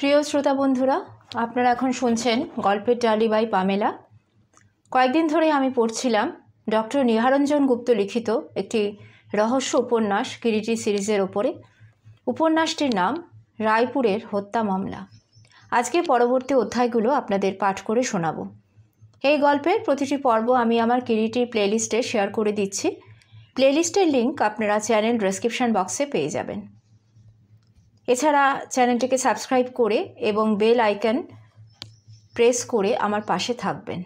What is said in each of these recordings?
প্রিয় শ্রোতা বন্ধুরা আপনারা এখন শুনছেন গল্পের ডালি বাই পামেলা কয়েকদিন ধরে আমি পড়ছিলাম ডক্টর নিহারঞ্জন গুপ্ত লিখিত একটি রহস্য উপন্যাস কিরিটি সিরিজের ওপরে উপন্যাসটির নাম রায়পুরের হত্যা মামলা আজকে পরবর্তী অধ্যায়গুলো আপনাদের পাঠ করে শোনাব এই গল্পের প্রতিটি পর্ব আমি আমার কিরিটির প্লেলিস্টে শেয়ার করে দিচ্ছি প্লেলিস্টের লিঙ্ক আপনারা চ্যানেল ডেসক্রিপশন বক্সে পেয়ে যাবেন এছাড়া চ্যানেলটিকে সাবস্ক্রাইব করে এবং বেল আইকন প্রেস করে আমার পাশে থাকবেন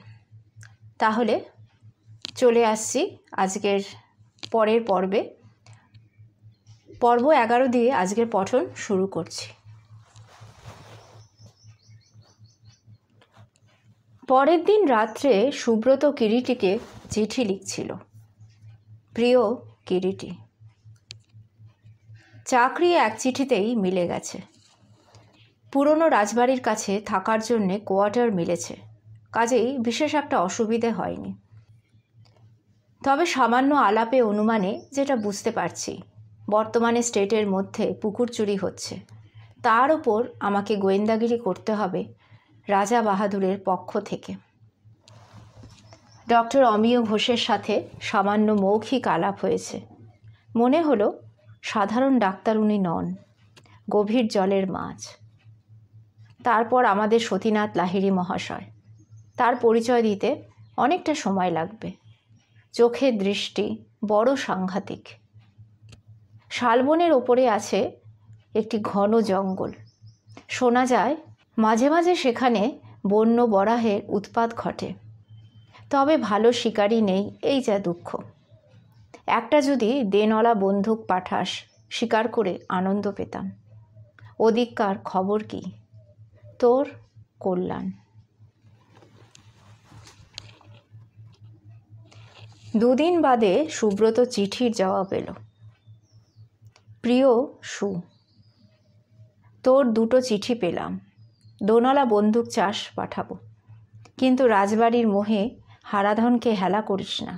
তাহলে চলে আসছি আজকের পরের পর্বে পর্ব এগারো দিয়ে আজকের পঠন শুরু করছি পরের দিন রাত্রে সুব্রত কিরিটিকে চিঠি লিখছিল প্রিয় কিরিটি চাকরি এক চিঠিতেই মিলে গেছে পুরনো রাজবাড়ির কাছে থাকার জন্যে কোয়ার্টার মিলেছে কাজেই বিশেষ একটা অসুবিধে হয়নি তবে সামান্য আলাপে অনুমানে যেটা বুঝতে পারছি বর্তমানে স্টেটের মধ্যে পুকুর চুরি হচ্ছে তার ওপর আমাকে গোয়েন্দাগিরি করতে হবে রাজা বাহাদুরের পক্ষ থেকে ডক্টর অমিয় ঘোষের সাথে সামান্য মৌখিক আলাপ হয়েছে মনে হলো সাধারণ ডাক্তার উনি নন গভীর জলের মাছ তারপর আমাদের সতীনাথ লাহিড়ি মহাশয় তার পরিচয় দিতে অনেকটা সময় লাগবে চোখের দৃষ্টি বড় সাংঘাতিক শালবনের ওপরে আছে একটি ঘন জঙ্গল শোনা যায় মাঝে মাঝে সেখানে বন্য বরাহের উৎপাত ঘটে তবে ভালো শিকারই নেই এই যা দুঃখ একটা যদি দেনলা বন্দুক পাঠাস স্বীকার করে আনন্দ পেতাম ওদিককার খবর কি তোর কল্যাণ দুদিন বাদে সুব্রত চিঠির জবাব এলো প্রিয় সু তোর দুটো চিঠি পেলাম দোনলা বন্দুক চাষ পাঠাবো কিন্তু রাজবাড়ির মোহে হারাধনকে হেলা করিস না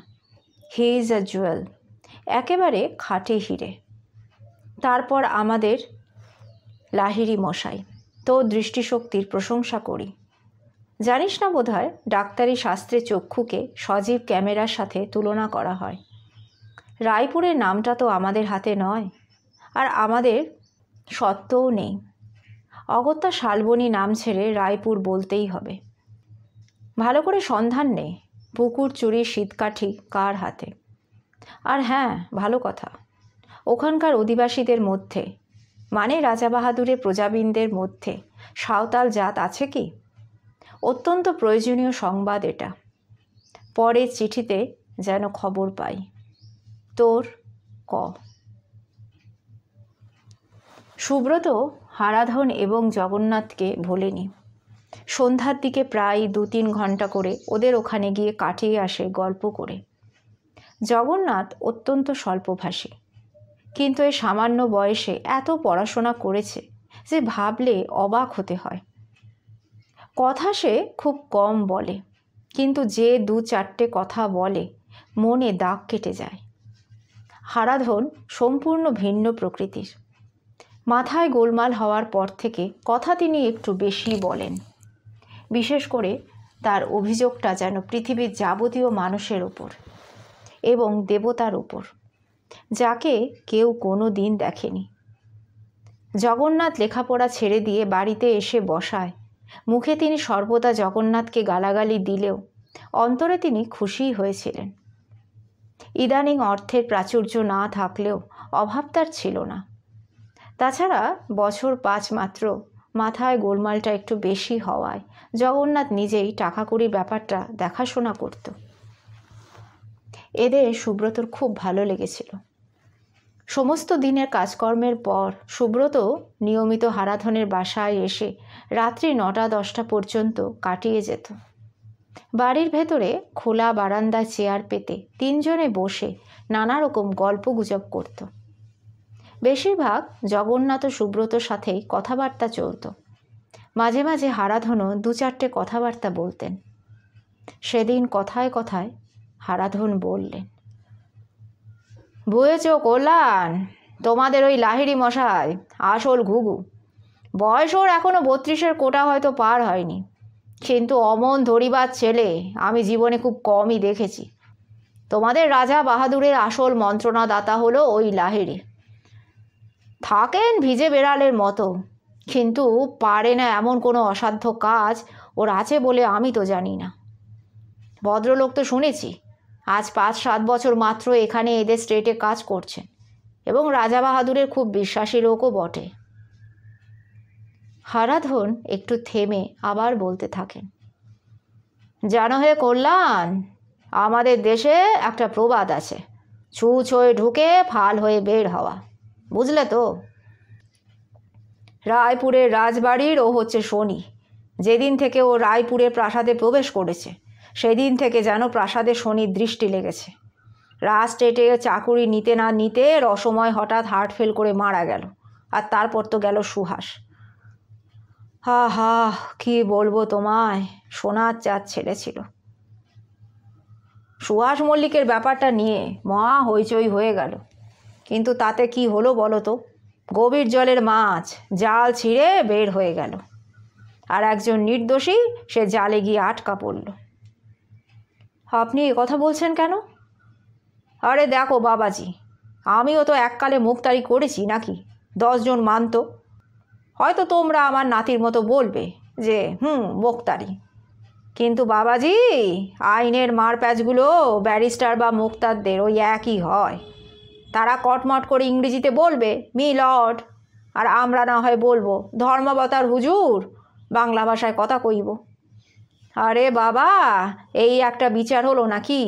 হি ইজ আ জুয়েল একেবারে খাটে হিরে তারপর আমাদের লাহিরি মশাই তো দৃষ্টিশক্তির প্রশংসা করি জানিস না বোধ হয় ডাক্তারি শাস্ত্রে চক্ষুকে সজীব ক্যামেরার সাথে তুলনা করা হয় রায়পুরের নামটা তো আমাদের হাতে নয় আর আমাদের সত্ত্বও নেই অগত্যা শালবনী নাম ছেড়ে রায়পুর বলতেই হবে ভালো করে সন্ধান নেই পুকুর চুরি শীতকাঠি কার হাতে আর হ্যাঁ ভালো কথা ওখানকার অধিবাসীদের মধ্যে মানে রাজা বাহাদুরের প্রজাবিনদের মধ্যে সাঁওতাল জাত আছে কি অত্যন্ত প্রয়োজনীয় সংবাদ এটা পরে চিঠিতে যেন খবর পাই তোর ক সুব্রত হারাধন এবং জগন্নাথকে ভোলেনি সন্ধ্যার দিকে প্রায় দু তিন ঘন্টা করে ওদের ওখানে গিয়ে কাটিয়ে আসে গল্প করে জগন্নাথ অত্যন্ত স্বল্পভাষী কিন্তু এই সামান্য বয়সে এত পড়াশোনা করেছে যে ভাবলে অবাক হতে হয় কথা সে খুব কম বলে কিন্তু যে দু চারটে কথা বলে মনে দাগ কেটে যায় হারাধন সম্পূর্ণ ভিন্ন প্রকৃতির মাথায় গোলমাল হওয়ার পর থেকে কথা তিনি একটু বেশি বলেন বিশেষ করে তার অভিযোগটা যেন পৃথিবীর যাবতীয় মানুষের ওপর এবং দেবতার উপর যাকে কেউ কোনো দিন দেখেনি জগন্নাথ লেখাপড়া ছেড়ে দিয়ে বাড়িতে এসে বসায় মুখে তিনি সর্বদা জগন্নাথকে গালাগালি দিলেও অন্তরে তিনি খুশিই হয়েছিলেন ইদানিং অর্থের প্রাচুর্য না থাকলেও অভাব তার ছিল না তাছাড়া বছর পাঁচ মাত্র মাথায় গোলমালটা একটু বেশি হওয়ায় জগন্নাথ নিজেই টাকা কড়ি ব্যাপারটা দেখাশোনা করতো এদের সুব্রতর খুব ভালো লেগেছিল সমস্ত দিনের কাজকর্মের পর সুব্রত নিয়মিত হারাধনের বাসায় এসে রাত্রি নটা দশটা পর্যন্ত কাটিয়ে যেত বাড়ির ভেতরে খোলা বারান্দায় চেয়ার পেতে তিনজনে বসে নানা রকম গল্প গুজব করত বেশিরভাগ জগন্নাথ সুব্রতর সাথেই কথাবার্তা চলত মাঝে মাঝে হারাধনও দু চারটে কথাবার্তা বলতেন সেদিন কথায় কথায় হারাধন বললেন বুয়েছ কল্যাণ তোমাদের ওই লাহিড়ি মশাই আসল ঘুঘু বয়স ওর এখনও বত্রিশের কোটা হয়তো পার হয়নি কিন্তু অমন ধরিবার ছেলে আমি জীবনে খুব কমই দেখেছি তোমাদের রাজা বাহাদুরের আসল মন্ত্রণাদাতা হলো ওই লাহিড়ি থাকেন ভিজে বেড়ালের মতো কিন্তু পারে না এমন কোনো অসাধ্য কাজ ওর আছে বলে আমি তো জানি না ভদ্রলোক তো শুনেছি আজ পাঁচ সাত বছর মাত্র এখানে এদের স্টেটে কাজ করছেন এবং রাজা বাহাদুরের খুব বিশ্বাসী লোকও বটে হারাধন একটু থেমে আবার বলতে থাকেন জানো হয়ে কল্যাণ আমাদের দেশে একটা প্রবাদ আছে ছুঁচ হয়ে ঢুকে ফাল হয়ে বের হওয়া বুঝলে তো রায়পুরের রাজবাড়ির ও হচ্ছে শনি যেদিন থেকে ও রায়পুরের প্রাসাদে প্রবেশ করেছে সেদিন থেকে যেন প্রাসাদে শনির দৃষ্টি লেগেছে রাজ স্টেটে চাকুরি নিতে না নিতে রসময় হঠাৎ হার্ট ফেল করে মারা গেল আর তারপর তো গেল সুহাস হা হা কি বলবো তোমায় সোনার চাঁদ ছেলে ছিল সুহাস মল্লিকের ব্যাপারটা নিয়ে মহা হইচই হয়ে গেল কিন্তু তাতে কি হলো বলো তো গভীর জলের মাছ জাল ছিঁড়ে বের হয়ে গেল আর একজন নির্দোষী সে জালে গিয়ে আটকা পড়ল আপনি এ কথা বলছেন কেন আরে দেখো বাবাজি আমিও তো এককালে মুক্তারি করেছি নাকি দশজন মানত হয়তো তোমরা আমার নাতির মতো বলবে যে হুম মুখতারি কিন্তু বাবাজি আইনের মারপ্যাচগুলো ব্যারিস্টার বা মুক্তারদের ওই একই হয় তারা কটমট করে ইংরেজিতে বলবে মি লর্ড আর আমরা না হয় বলবো ধর্মবতার হুজুর বাংলা ভাষায় কথা কইব আরে বাবা এই একটা বিচার হলো নাকি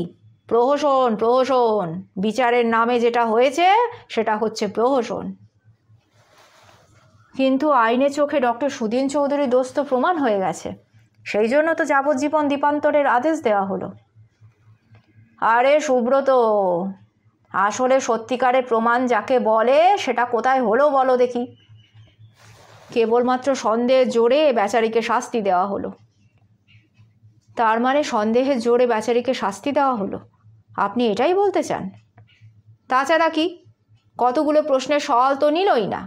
প্রহসন প্রহসন বিচারের নামে যেটা হয়েছে সেটা হচ্ছে প্রহসন কিন্তু আইনে চোখে ডক্টর সুদিন চৌধুরী দোস্ত প্রমাণ হয়ে গেছে সেই জন্য তো যাবজ্জীবন দীপান্তরের আদেশ দেওয়া হলো আরে সুব্রত আসলে সত্যিকারের প্রমাণ যাকে বলে সেটা কোথায় হলো বলো দেখি কেবলমাত্র সন্দেহের জোরে বেচারিকে শাস্তি দেওয়া হলো তার মানে সন্দেহের জোরে বেচারিকে শাস্তি দেওয়া হলো আপনি এটাই বলতে চান তাছাড়া কি কতগুলো প্রশ্নের সওয়াল তো নিলই না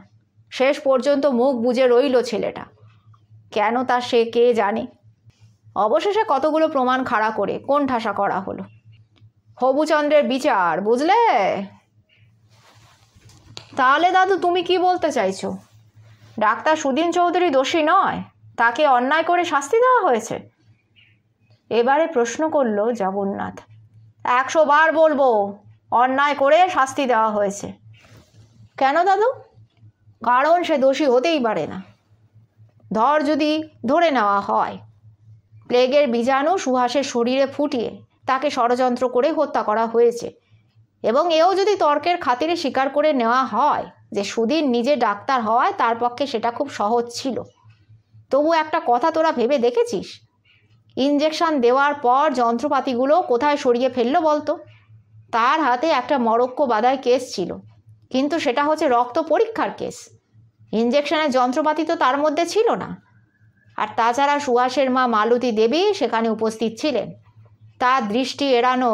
শেষ পর্যন্ত মুখ বুঝে রইল ছেলেটা কেন তা সে কে জানে অবশেষে কতগুলো প্রমাণ খাড়া করে কোন ঠাসা করা হলো হবুচন্দ্রের বিচার বুঝলে তাহলে দাদু তুমি কি বলতে চাইছো ডাক্তার সুদিন চৌধুরী দোষী নয় তাকে অন্যায় করে শাস্তি দেওয়া হয়েছে এবারে প্রশ্ন করল জগন্নাথ একশো বার বলবো অন্যায় করে শাস্তি দেওয়া হয়েছে কেন দাদু কারণ সে দোষী হতেই পারে না ধর যদি ধরে নেওয়া হয় প্লেগের বীজাণু সুহাসের শরীরে ফুটিয়ে তাকে ষড়যন্ত্র করে হত্যা করা হয়েছে এবং এও যদি তর্কের খাতিরে স্বীকার করে নেওয়া হয় যে সুদিন নিজে ডাক্তার হওয়ায় তার পক্ষে সেটা খুব সহজ ছিল তবু একটা কথা তোরা ভেবে দেখেছিস ইঞ্জেকশন দেওয়ার পর যন্ত্রপাতিগুলো কোথায় সরিয়ে ফেললো বলতো তার হাতে একটা মরক্কো বাধায় কেস ছিল কিন্তু সেটা হচ্ছে রক্ত পরীক্ষার কেস ইঞ্জেকশনের যন্ত্রপাতি তো তার মধ্যে ছিল না আর তাছাড়া সুহাসের মা মালতী দেবী সেখানে উপস্থিত ছিলেন তার দৃষ্টি এড়ানো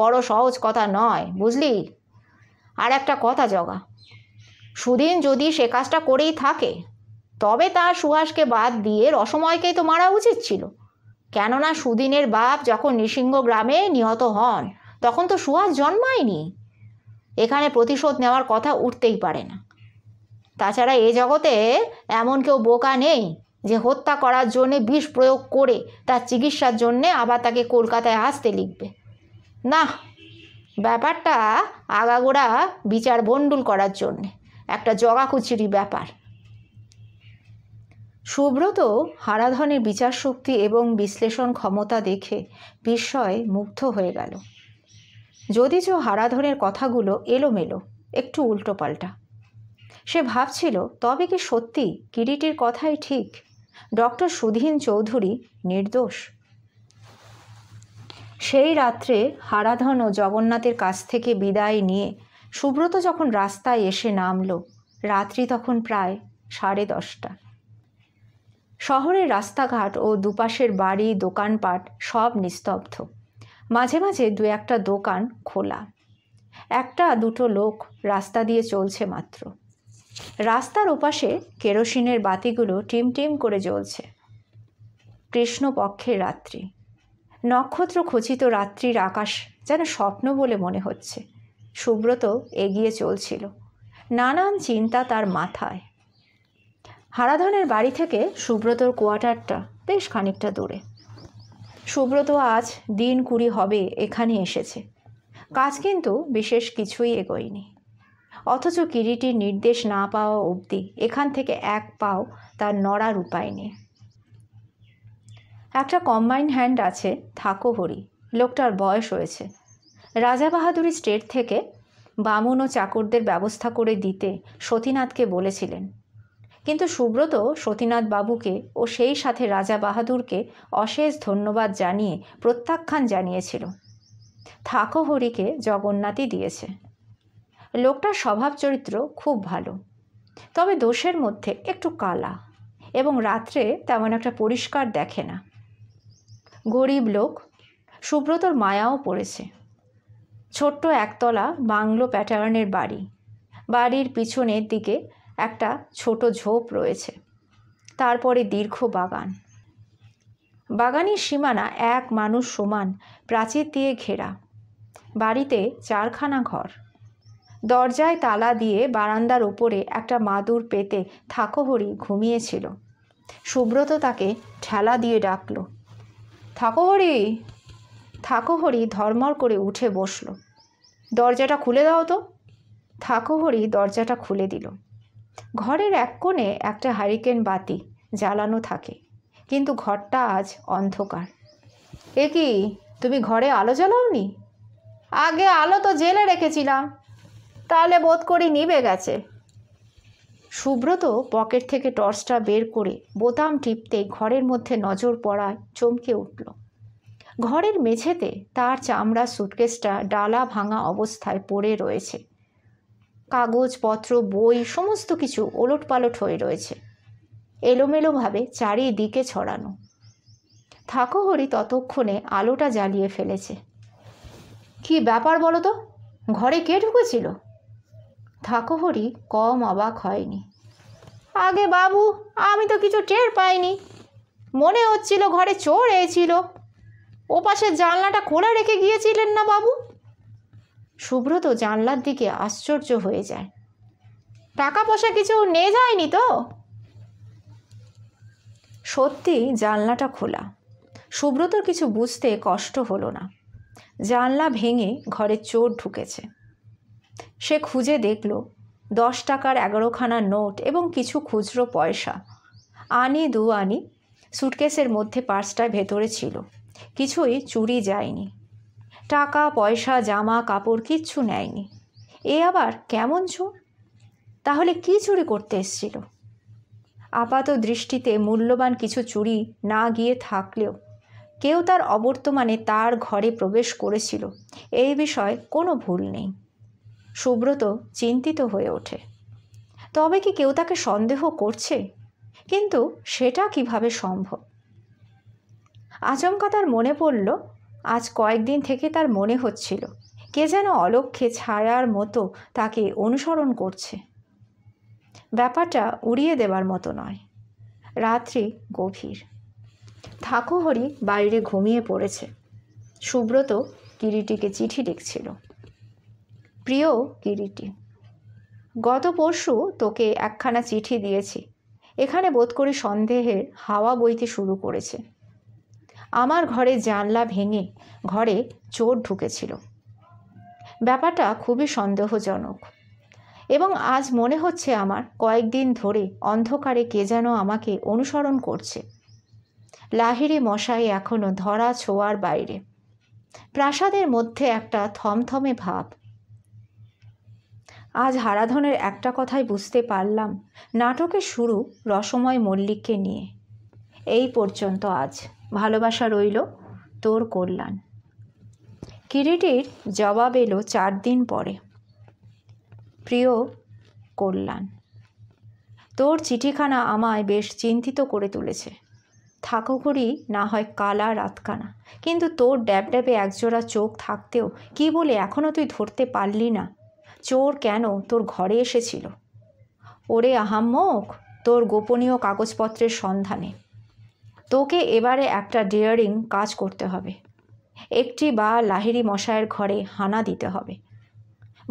বড় সহজ কথা নয় বুঝলি আর একটা কথা জগা সুদিন যদি সে কাজটা করেই থাকে তবে তার সুহাসকে বাদ দিয়ে রসময়কেই তো মারা উচিত ছিল কেননা সুদিনের বাপ যখন নৃসিংহ গ্রামে নিহত হন তখন তো সুহাস জন্মায়নি এখানে প্রতিশোধ নেওয়ার কথা উঠতেই পারে না তাছাড়া এ জগতে এমন কেউ বোকা নেই যে হত্যা করার জন্যে বিষ প্রয়োগ করে তার চিকিৎসার জন্যে আবার তাকে কলকাতায় আসতে লিখবে না ব্যাপারটা আগাগোড়া বিচার বন্ডুল করার জন্যে একটা জগাকুচিরি ব্যাপার সুব্রত হারাধনের বিচার শক্তি এবং বিশ্লেষণ ক্ষমতা দেখে বিস্ময় মুগ্ধ হয়ে গেল যদিচ হারাধনের কথাগুলো এলোমেলো একটু উল্টো পাল্টা সে ভাবছিল তবে কি সত্যি কিরিটির কথাই ঠিক ডক্টর সুধীন চৌধুরী নির্দোষ সেই রাত্রে হারাধন ও জগন্নাথের কাছ থেকে বিদায় নিয়ে সুব্রত যখন রাস্তায় এসে নামল রাত্রি তখন প্রায় সাড়ে দশটা শহরের রাস্তাঘাট ও দুপাশের বাড়ি দোকানপাট সব নিস্তব্ধ মাঝে মাঝে দু একটা দোকান খোলা একটা দুটো লোক রাস্তা দিয়ে চলছে মাত্র রাস্তার ওপাশে কেরোসিনের বাতিগুলো টিমটিম করে জ্বলছে কৃষ্ণপক্ষের রাত্রি নক্ষত্র খচিত রাত্রির আকাশ যেন স্বপ্ন বলে মনে হচ্ছে সুব্রত এগিয়ে চলছিল নানান চিন্তা তার মাথায় হারাধনের বাড়ি থেকে সুব্রতর কোয়ার্টারটা বেশ খানিকটা দূরে সুব্রত আজ দিন কুড়ি হবে এখানে এসেছে কাজ কিন্তু বিশেষ কিছুই এগোয়নি অথচ কিরিটির নির্দেশ না পাওয়া অবধি এখান থেকে এক পাও তার নড়ার উপায় নেই একটা কম্বাইন হ্যান্ড আছে থাকো হরি লোকটার বয়স হয়েছে রাজা বাহাদুরি স্টেট থেকে বামুন ও চাকরদের ব্যবস্থা করে দিতে সতীনাথকে বলেছিলেন কিন্তু সুব্রত সতীনাথ বাবুকে ও সেই সাথে রাজা বাহাদুরকে অশেষ ধন্যবাদ জানিয়ে প্রত্যাখ্যান জানিয়েছিল থাকো হরিকে জগন্নাথই দিয়েছে লোকটার স্বভাব চরিত্র খুব ভালো তবে দোষের মধ্যে একটু কালা এবং রাত্রে তেমন একটা পরিষ্কার দেখে না গরিব লোক সুব্রতর মায়াও পড়েছে ছোট্ট একতলা বাংলো প্যাটার্নের বাড়ি বাড়ির পিছনের দিকে একটা ছোট ঝোপ রয়েছে তারপরে দীর্ঘ বাগান বাগানের সীমানা এক মানুষ সমান প্রাচীর দিয়ে ঘেরা বাড়িতে চারখানা ঘর দরজায় তালা দিয়ে বারান্দার ওপরে একটা মাদুর পেতে থাকোহরি ঘুমিয়েছিল সুব্রত তাকে ঠেলা দিয়ে ডাকল থাকোহরি থাকোহরি ধর্মর করে উঠে বসল দরজাটা খুলে দাও তো থাকোহরি দরজাটা খুলে দিল ঘরের এক কোণে একটা হারিকেন বাতি জ্বালানো থাকে কিন্তু ঘরটা আজ অন্ধকার এ কি তুমি ঘরে আলো জ্বালাওনি আগে আলো তো জেলে রেখেছিলাম তাহলে বোধ করি নিবে গেছে সুব্রত পকেট থেকে টর্চটা বের করে বোতাম টিপতে ঘরের মধ্যে নজর পড়ায় চমকে উঠল ঘরের মেঝেতে তার চামড়া সুটকেসটা ডালা ভাঙা অবস্থায় পড়ে রয়েছে কাগজপত্র বই সমস্ত কিছু ওলট পালট হয়ে রয়েছে এলোমেলোভাবে চারিদিকে ছড়ানো হরি ততক্ষণে আলোটা জ্বালিয়ে ফেলেছে কি ব্যাপার বলো তো ঘরে কে ঢুকেছিল হরি কম অবাক হয়নি আগে বাবু আমি তো কিছু টের পাইনি মনে হচ্ছিল ঘরে চোর এসেছিল ও পাশে জানলাটা খোলা রেখে গিয়েছিলেন না বাবু সুব্রত জানলার দিকে আশ্চর্য হয়ে যায় টাকা পয়সা কিছু নিয়ে যায়নি তো সত্যি জানলাটা খোলা সুব্রতর কিছু বুঝতে কষ্ট হলো না জানলা ভেঙে ঘরে চোর ঢুকেছে সে খুঁজে দেখল দশ টাকার এগারোখানা নোট এবং কিছু খুচরো পয়সা আনি দু আনি সুটকেসের মধ্যে পার্সটা ভেতরে ছিল কিছুই চুরি যায়নি টাকা পয়সা জামা কাপড় কিচ্ছু নেয়নি এ আবার কেমন চোর তাহলে কি চুরি করতে এসছিল আপাত দৃষ্টিতে মূল্যবান কিছু চুরি না গিয়ে থাকলেও কেউ তার অবর্তমানে তার ঘরে প্রবেশ করেছিল এই বিষয়ে কোনো ভুল নেই সুব্রত চিন্তিত হয়ে ওঠে তবে কি কেউ তাকে সন্দেহ করছে কিন্তু সেটা কিভাবে সম্ভব আচমকা তার মনে পড়ল আজ কয়েকদিন থেকে তার মনে হচ্ছিল কে যেন অলক্ষে ছায়ার মতো তাকে অনুসরণ করছে ব্যাপারটা উড়িয়ে দেবার মতো নয় রাত্রি গভীর ঠাকুহরি বাইরে ঘুমিয়ে পড়েছে সুব্রত কিরিটিকে চিঠি লিখছিল প্রিয় কিরিটি গত পরশু তোকে একখানা চিঠি দিয়েছি এখানে বোধ করি সন্দেহের হাওয়া বইতে শুরু করেছে আমার ঘরে জানলা ভেঙে ঘরে চোর ঢুকেছিল ব্যাপারটা খুবই সন্দেহজনক এবং আজ মনে হচ্ছে আমার কয়েকদিন ধরে অন্ধকারে কে যেন আমাকে অনুসরণ করছে লাহিড়ি মশাই এখনও ধরা ছোঁয়ার বাইরে প্রাসাদের মধ্যে একটা থমথমে ভাব আজ হারাধনের একটা কথাই বুঝতে পারলাম নাটকের শুরু রসময় মল্লিককে নিয়ে এই পর্যন্ত আজ ভালোবাসা রইল তোর কল্যাণ কিরিটির জবাব এলো চার দিন পরে প্রিয় কল্যাণ তোর চিঠিখানা আমায় বেশ চিন্তিত করে তুলেছে থাকো করি না হয় কালা রাতখানা কিন্তু তোর ড্যাব ড্যাবে একজোড়া চোখ থাকতেও কি বলে এখনও তুই ধরতে পারলি না চোর কেন তোর ঘরে এসেছিল ওরে আহাম্মক তোর গোপনীয় কাগজপত্রের সন্ধানে তোকে এবারে একটা ডেয়ারিং কাজ করতে হবে একটি বা লাহিরি মশায়ের ঘরে হানা দিতে হবে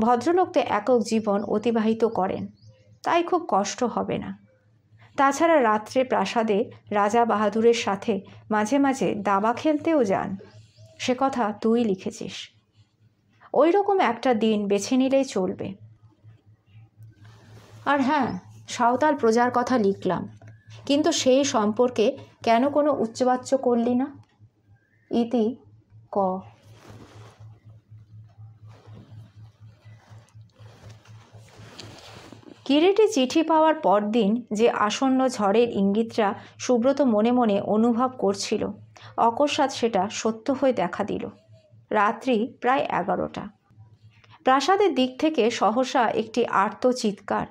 ভদ্রলোক তো একক জীবন অতিবাহিত করেন তাই খুব কষ্ট হবে না তাছাড়া রাত্রে প্রাসাদে রাজা বাহাদুরের সাথে মাঝে মাঝে দাবা খেলতেও যান সে কথা তুই লিখেছিস ওই রকম একটা দিন বেছে নিলেই চলবে আর হ্যাঁ সাঁওতাল প্রজার কথা লিখলাম কিন্তু সেই সম্পর্কে কেন কোনো উচ্চবাচ্য করলি না ইতি ক কিরেটে চিঠি পাওয়ার পরদিন যে আসন্ন ঝড়ের ইঙ্গিতরা সুব্রত মনে মনে অনুভব করছিল অকস্মাৎ সেটা সত্য হয়ে দেখা দিল রাত্রি প্রায় এগারোটা প্রাসাদের দিক থেকে সহসা একটি আর্ত চিৎকার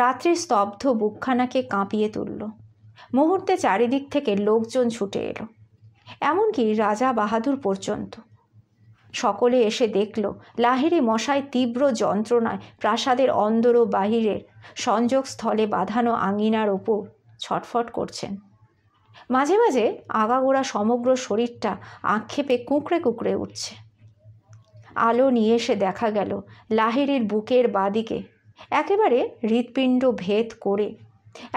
রাত্রির স্তব্ধ বুকখানাকে কাঁপিয়ে তুলল মুহূর্তে চারিদিক থেকে লোকজন ছুটে এলো এমনকি রাজা বাহাদুর পর্যন্ত সকলে এসে দেখল লাহিড়ি মশায় তীব্র যন্ত্রণায় প্রাসাদের অন্দর ও বাহিরের সংযোগস্থলে বাঁধানো আঙিনার ওপর ছটফট করছেন মাঝে মাঝে আগাগোড়া সমগ্র শরীরটা আক্ষেপে কুঁকড়ে কুঁকড়ে উঠছে আলো নিয়ে এসে দেখা গেল লাহিড়ির বুকের বাদিকে একেবারে হৃৎপিণ্ড ভেদ করে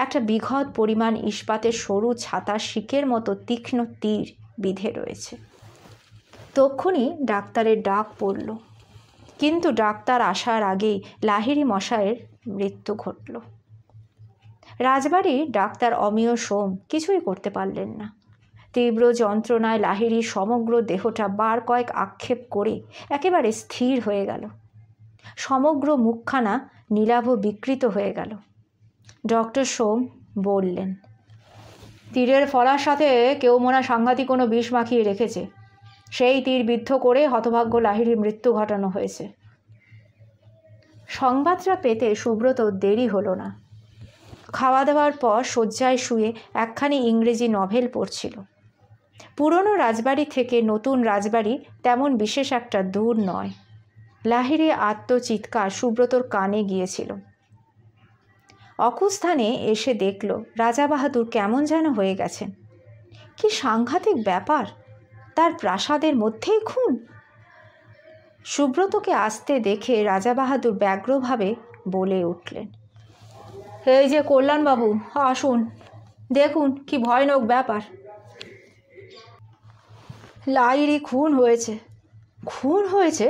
একটা বিঘৎ পরিমাণ ইস্পাতের সরু ছাতা শিকের মতো তীক্ষ্ণ তীর বিধে রয়েছে তক্ষুনি ডাক্তারের ডাক পড়ল কিন্তু ডাক্তার আসার আগেই লাহিড়ি মশায়ের মৃত্যু ঘটল রাজবাড়ির ডাক্তার অমিয় সোম কিছুই করতে পারলেন না তীব্র যন্ত্রণায় লাহিড়ি সমগ্র দেহটা বার কয়েক আক্ষেপ করে একেবারে স্থির হয়ে গেল সমগ্র মুখখানা নীলাভ বিকৃত হয়ে গেল ডক্টর সোম বললেন তীরের ফলার সাথে কেউ মোনা সাংঘাতিক কোনো বিষ মাখিয়ে রেখেছে সেই তীর বিদ্ধ করে হতভাগ্য লাহিড়ির মৃত্যু ঘটানো হয়েছে সংবাদটা পেতে সুব্রত দেরি হলো না খাওয়া দাওয়ার পর শয্যায় শুয়ে একখানি ইংরেজি নভেল পড়ছিল পুরনো রাজবাড়ি থেকে নতুন রাজবাড়ি তেমন বিশেষ একটা দূর নয় লাহিরে আত্মচিৎকার সুব্রতর কানে গিয়েছিল অকুস্থানে এসে দেখল রাজা বাহাদুর কেমন যেন হয়ে গেছেন কি সাংঘাতিক ব্যাপার তার প্রাসাদের মধ্যেই খুন সুব্রতকে আসতে দেখে রাজা বাহাদুর ব্যগ্রভাবে বলে উঠলেন এই যে কল্যাণবাবু আসুন দেখুন কি ভয়ানক ব্যাপার লাইরি খুন হয়েছে খুন হয়েছে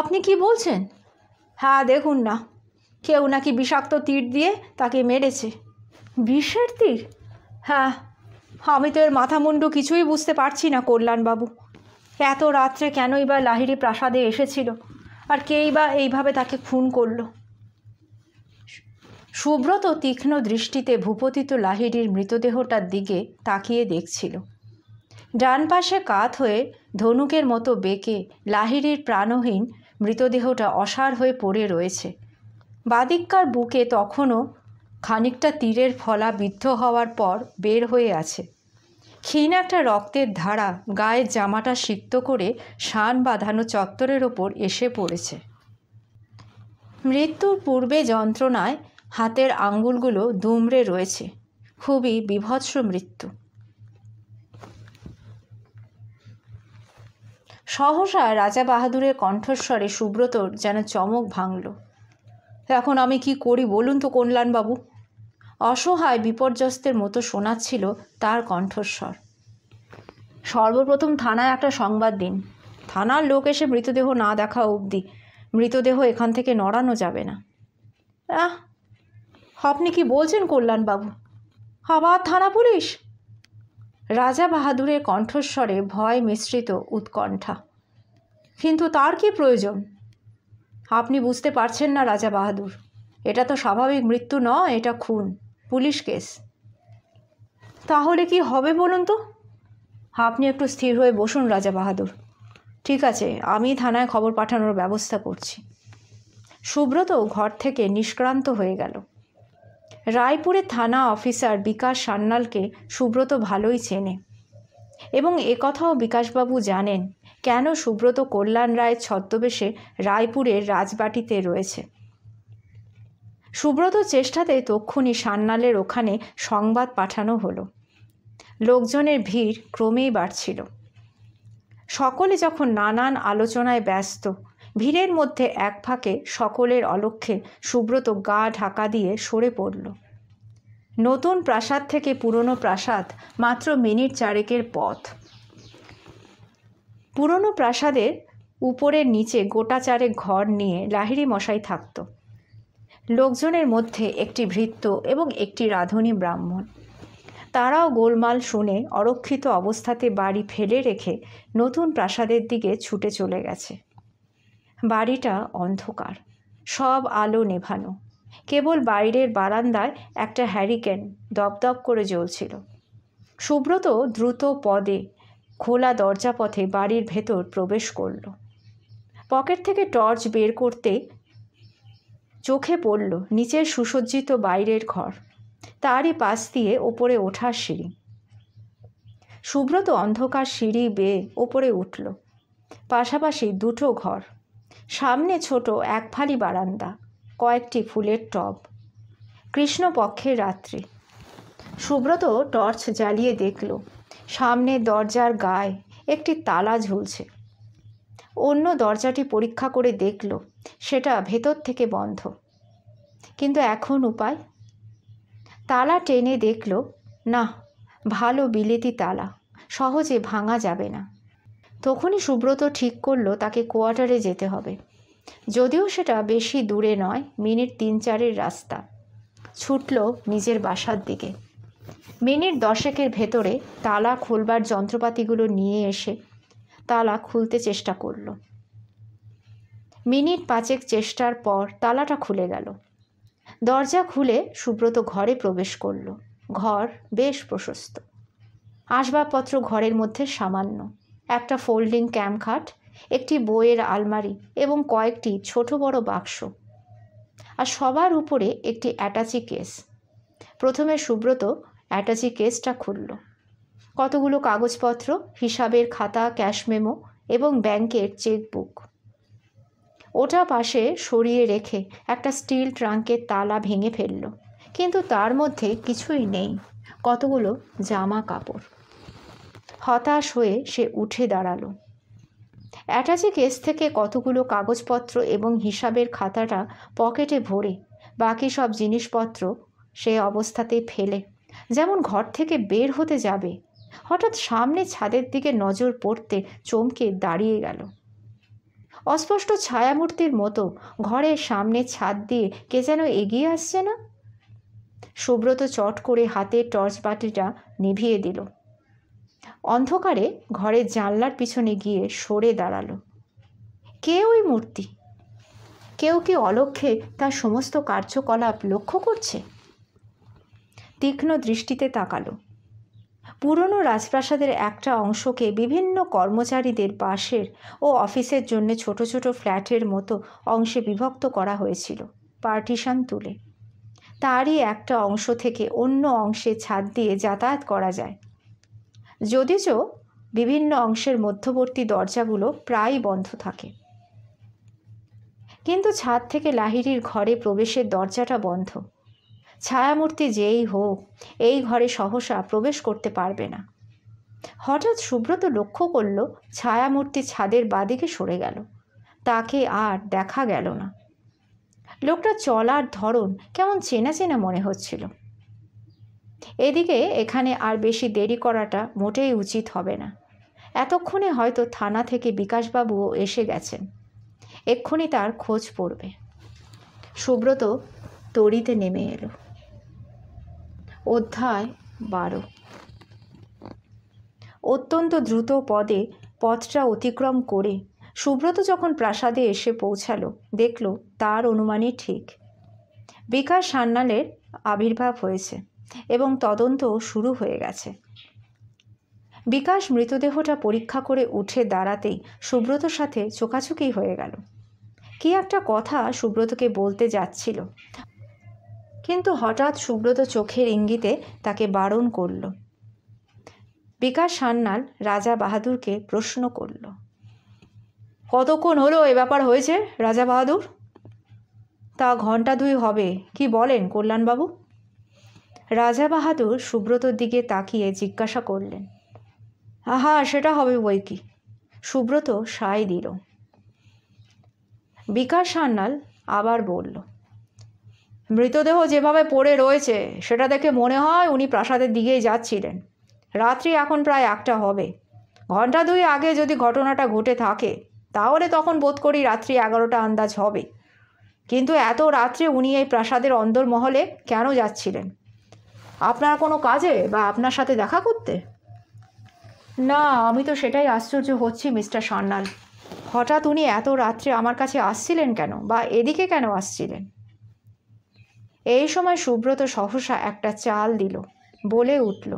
আপনি কি বলছেন হ্যাঁ দেখুন না কেউ নাকি বিষাক্ত তীর দিয়ে তাকে মেরেছে বিষের তীর হ্যাঁ আমি তো এর মাথা মুন্ডু কিছুই বুঝতে পারছি না কল্যাণবাবু এত রাত্রে কেনই বা লাহিড়ি প্রাসাদে এসেছিল আর কেই বা এইভাবে তাকে খুন করল সুব্রত তীক্ষ্ণ দৃষ্টিতে ভূপতিত লাহিড়ির মৃতদেহটার দিকে তাকিয়ে দেখছিল ডান পাশে কাত হয়ে ধনুকের মতো বেঁকে লাহিড়ির প্রাণহীন মৃতদেহটা অসার হয়ে পড়ে রয়েছে বাদিককার বুকে তখনও খানিকটা তীরের ফলা বিদ্ধ হওয়ার পর বের হয়ে আছে ক্ষীণ একটা রক্তের ধারা গায়ের জামাটা সিক্ত করে শান বাঁধানো চত্বরের ওপর এসে পড়েছে মৃত্যুর পূর্বে যন্ত্রণায় হাতের আঙ্গুলগুলো দুমড়ে রয়েছে খুবই বিভৎস মৃত্যু সহসা রাজা বাহাদুরের কণ্ঠস্বরে সুব্রতর যেন চমক ভাঙল এখন আমি কি করি বলুন তো কল্যাণবাবু অসহায় বিপর্যস্তের মতো শোনাচ্ছিল তার কণ্ঠস্বর সর্বপ্রথম থানায় একটা সংবাদ দিন থানার লোক এসে মৃতদেহ না দেখা অবধি মৃতদেহ এখান থেকে নড়ানো যাবে না আপনি কি বলছেন কল্যাণবাবু আবার থানা পুলিশ রাজা বাহাদুরের কণ্ঠস্বরে ভয় মিশ্রিত উৎকণ্ঠা কিন্তু তার কি প্রয়োজন আপনি বুঝতে পারছেন না রাজা বাহাদুর এটা তো স্বাভাবিক মৃত্যু নয় এটা খুন পুলিশ কেস তাহলে কি হবে বলুন তো আপনি একটু স্থির হয়ে বসুন রাজা বাহাদুর ঠিক আছে আমি থানায় খবর পাঠানোর ব্যবস্থা করছি সুব্রত ঘর থেকে নিষ্ক্রান্ত হয়ে গেল রায়পুরে থানা অফিসার বিকাশ সান্যালকে সুব্রত ভালোই চেনে এবং একথাও বিকাশবাবু জানেন কেন সুব্রত কল্যাণ রায় ছদ্মবেশে রায়পুরের রাজবাটিতে রয়েছে সুব্রত চেষ্টাতে তক্ষুনি সান্নালের ওখানে সংবাদ পাঠানো হলো লোকজনের ভিড় ক্রমেই বাড়ছিল সকলে যখন নানান আলোচনায় ব্যস্ত ভিড়ের মধ্যে এক ফাঁকে সকলের অলক্ষ্যে সুব্রত গা ঢাকা দিয়ে সরে পড়ল নতুন প্রাসাদ থেকে পুরনো প্রাসাদ মাত্র মিনিট চারেকের পথ পুরনো প্রাসাদের উপরের নিচে গোটা চারেক ঘর নিয়ে লাহিড়ি মশাই থাকত লোকজনের মধ্যে একটি ভৃত্য এবং একটি রাধুনী ব্রাহ্মণ তারাও গোলমাল শুনে অরক্ষিত অবস্থাতে বাড়ি ফেলে রেখে নতুন প্রাসাদের দিকে ছুটে চলে গেছে বাড়িটা অন্ধকার সব আলো নেভানো কেবল বাইরের বারান্দায় একটা হ্যারিকেন দপদপ করে জ্বলছিল সুব্রত দ্রুত পদে খোলা দরজা পথে বাড়ির ভেতর প্রবেশ করল পকেট থেকে টর্চ বের করতে চোখে পড়ল নিচের সুসজ্জিত বাইরের ঘর তারই পাশ দিয়ে ওপরে ওঠার সিঁড়ি সুব্রত অন্ধকার সিঁড়ি বেয়ে ওপরে উঠল পাশাপাশি দুটো ঘর সামনে ছোট এক ফালি বারান্দা কয়েকটি ফুলের টব কৃষ্ণপক্ষের রাত্রি সুব্রত টর্চ জ্বালিয়ে দেখল সামনে দরজার গায়ে একটি তালা ঝুলছে অন্য দরজাটি পরীক্ষা করে দেখল সেটা ভেতর থেকে বন্ধ কিন্তু এখন উপায় তালা টেনে দেখল না ভালো বিলেতি তালা সহজে ভাঙা যাবে না তখনই সুব্রত ঠিক করলো তাকে কোয়ার্টারে যেতে হবে যদিও সেটা বেশি দূরে নয় মিনিট তিন চারের রাস্তা ছুটল নিজের বাসার দিকে মিনিট দশেকের ভেতরে তালা খোলবার যন্ত্রপাতিগুলো নিয়ে এসে তালা খুলতে চেষ্টা করল মিনিট পাঁচেক চেষ্টার পর তালাটা খুলে গেল দরজা খুলে সুব্রত ঘরে প্রবেশ করল ঘর বেশ প্রশস্ত আসবাবপত্র ঘরের মধ্যে সামান্য একটা ফোল্ডিং ক্যাম্পখাট একটি বইয়ের আলমারি এবং কয়েকটি ছোট বড় বাক্স আর সবার উপরে একটি অ্যাটাচি কেস প্রথমে সুব্রত অ্যাটাচি কেসটা খুলল কতগুলো কাগজপত্র হিসাবের খাতা ক্যাশ মেমো এবং ব্যাংকের চেকবুক ওটা পাশে সরিয়ে রেখে একটা স্টিল ট্রাঙ্কের তালা ভেঙে ফেলল কিন্তু তার মধ্যে কিছুই নেই কতগুলো জামা কাপড় হতাশ হয়ে সে উঠে দাঁড়ালো অ্যাটাচি কেস থেকে কতগুলো কাগজপত্র এবং হিসাবের খাতাটা পকেটে ভরে বাকি সব জিনিসপত্র সে অবস্থাতে ফেলে যেমন ঘর থেকে বের হতে যাবে হঠাৎ সামনে ছাদের দিকে নজর পড়তে চমকে দাঁড়িয়ে গেল অস্পষ্ট ছায়ামূর্তির মতো ঘরের সামনে ছাদ দিয়ে কে যেন এগিয়ে আসছে না সুব্রত চট করে হাতে টর্চ বাটিটা নিভিয়ে দিল অন্ধকারে ঘরের জানলার পিছনে গিয়ে সরে দাঁড়ালো কে ওই মূর্তি কেউ কি অলক্ষ্যে তার সমস্ত কার্যকলাপ লক্ষ্য করছে তীক্ষ্ণ দৃষ্টিতে তাকালো পুরনো রাজপ্রাসাদের একটা অংশকে বিভিন্ন কর্মচারীদের পাশের ও অফিসের জন্য ছোট ছোট ফ্ল্যাটের মতো অংশে বিভক্ত করা হয়েছিল পার্টিশন তুলে তারই একটা অংশ থেকে অন্য অংশে ছাদ দিয়ে যাতায়াত করা যায় যদিচ বিভিন্ন অংশের মধ্যবর্তী দরজাগুলো প্রায় বন্ধ থাকে কিন্তু ছাদ থেকে লাহিড়ির ঘরে প্রবেশের দরজাটা বন্ধ ছায়ামূর্তি যেই হোক এই ঘরে সহসা প্রবেশ করতে পারবে না হঠাৎ সুব্রত লক্ষ্য করল ছায়ামূর্তি ছাদের বাদিকে সরে গেল তাকে আর দেখা গেল না লোকটা চলার ধরন কেমন চেনা চেনা মনে হচ্ছিল এদিকে এখানে আর বেশি দেরি করাটা মোটেই উচিত হবে না এতক্ষণে হয়তো থানা থেকে বিকাশবাবুও এসে গেছেন এক্ষুনি তার খোঁজ পড়বে সুব্রত তড়িতে নেমে এলো অধ্যায় বারো অত্যন্ত দ্রুত পদে পথটা অতিক্রম করে সুব্রত যখন প্রাসাদে এসে পৌঁছালো দেখল তার অনুমানই ঠিক বিকাশ সান্নালের আবির্ভাব হয়েছে এবং তদন্ত শুরু হয়ে গেছে বিকাশ মৃতদেহটা পরীক্ষা করে উঠে দাঁড়াতেই সুব্রতর সাথে চোখাচোখি হয়ে গেল কি একটা কথা সুব্রতকে বলতে যাচ্ছিল কিন্তু হঠাৎ সুব্রত চোখের ইঙ্গিতে তাকে বারণ করল বিকাশ সান্নাল রাজা বাহাদুরকে প্রশ্ন করল কতক্ষণ হলো এ ব্যাপার হয়েছে রাজা বাহাদুর তা ঘন্টা দুই হবে কি বলেন কল্যাণবাবু রাজা বাহাদুর সুব্রতর দিকে তাকিয়ে জিজ্ঞাসা করলেন আহা সেটা হবে বই কি সুব্রত সায় দিল বিকাশ সান্যাল আবার বলল মৃতদেহ যেভাবে পড়ে রয়েছে সেটা দেখে মনে হয় উনি প্রাসাদের দিকেই যাচ্ছিলেন রাত্রি এখন প্রায় একটা হবে ঘন্টা দুই আগে যদি ঘটনাটা ঘটে থাকে তাহলে তখন বোধ করি রাত্রি এগারোটা আন্দাজ হবে কিন্তু এত রাত্রে উনি এই প্রাসাদের অন্দরমহলে কেন যাচ্ছিলেন আপনার কোনো কাজে বা আপনার সাথে দেখা করতে না আমি তো সেটাই আশ্চর্য হচ্ছি মিস্টার সান্নাল হঠাৎ উনি এত রাত্রে আমার কাছে আসছিলেন কেন বা এদিকে কেন আসছিলেন এই সময় সুব্রত সহসা একটা চাল দিল বলে উঠল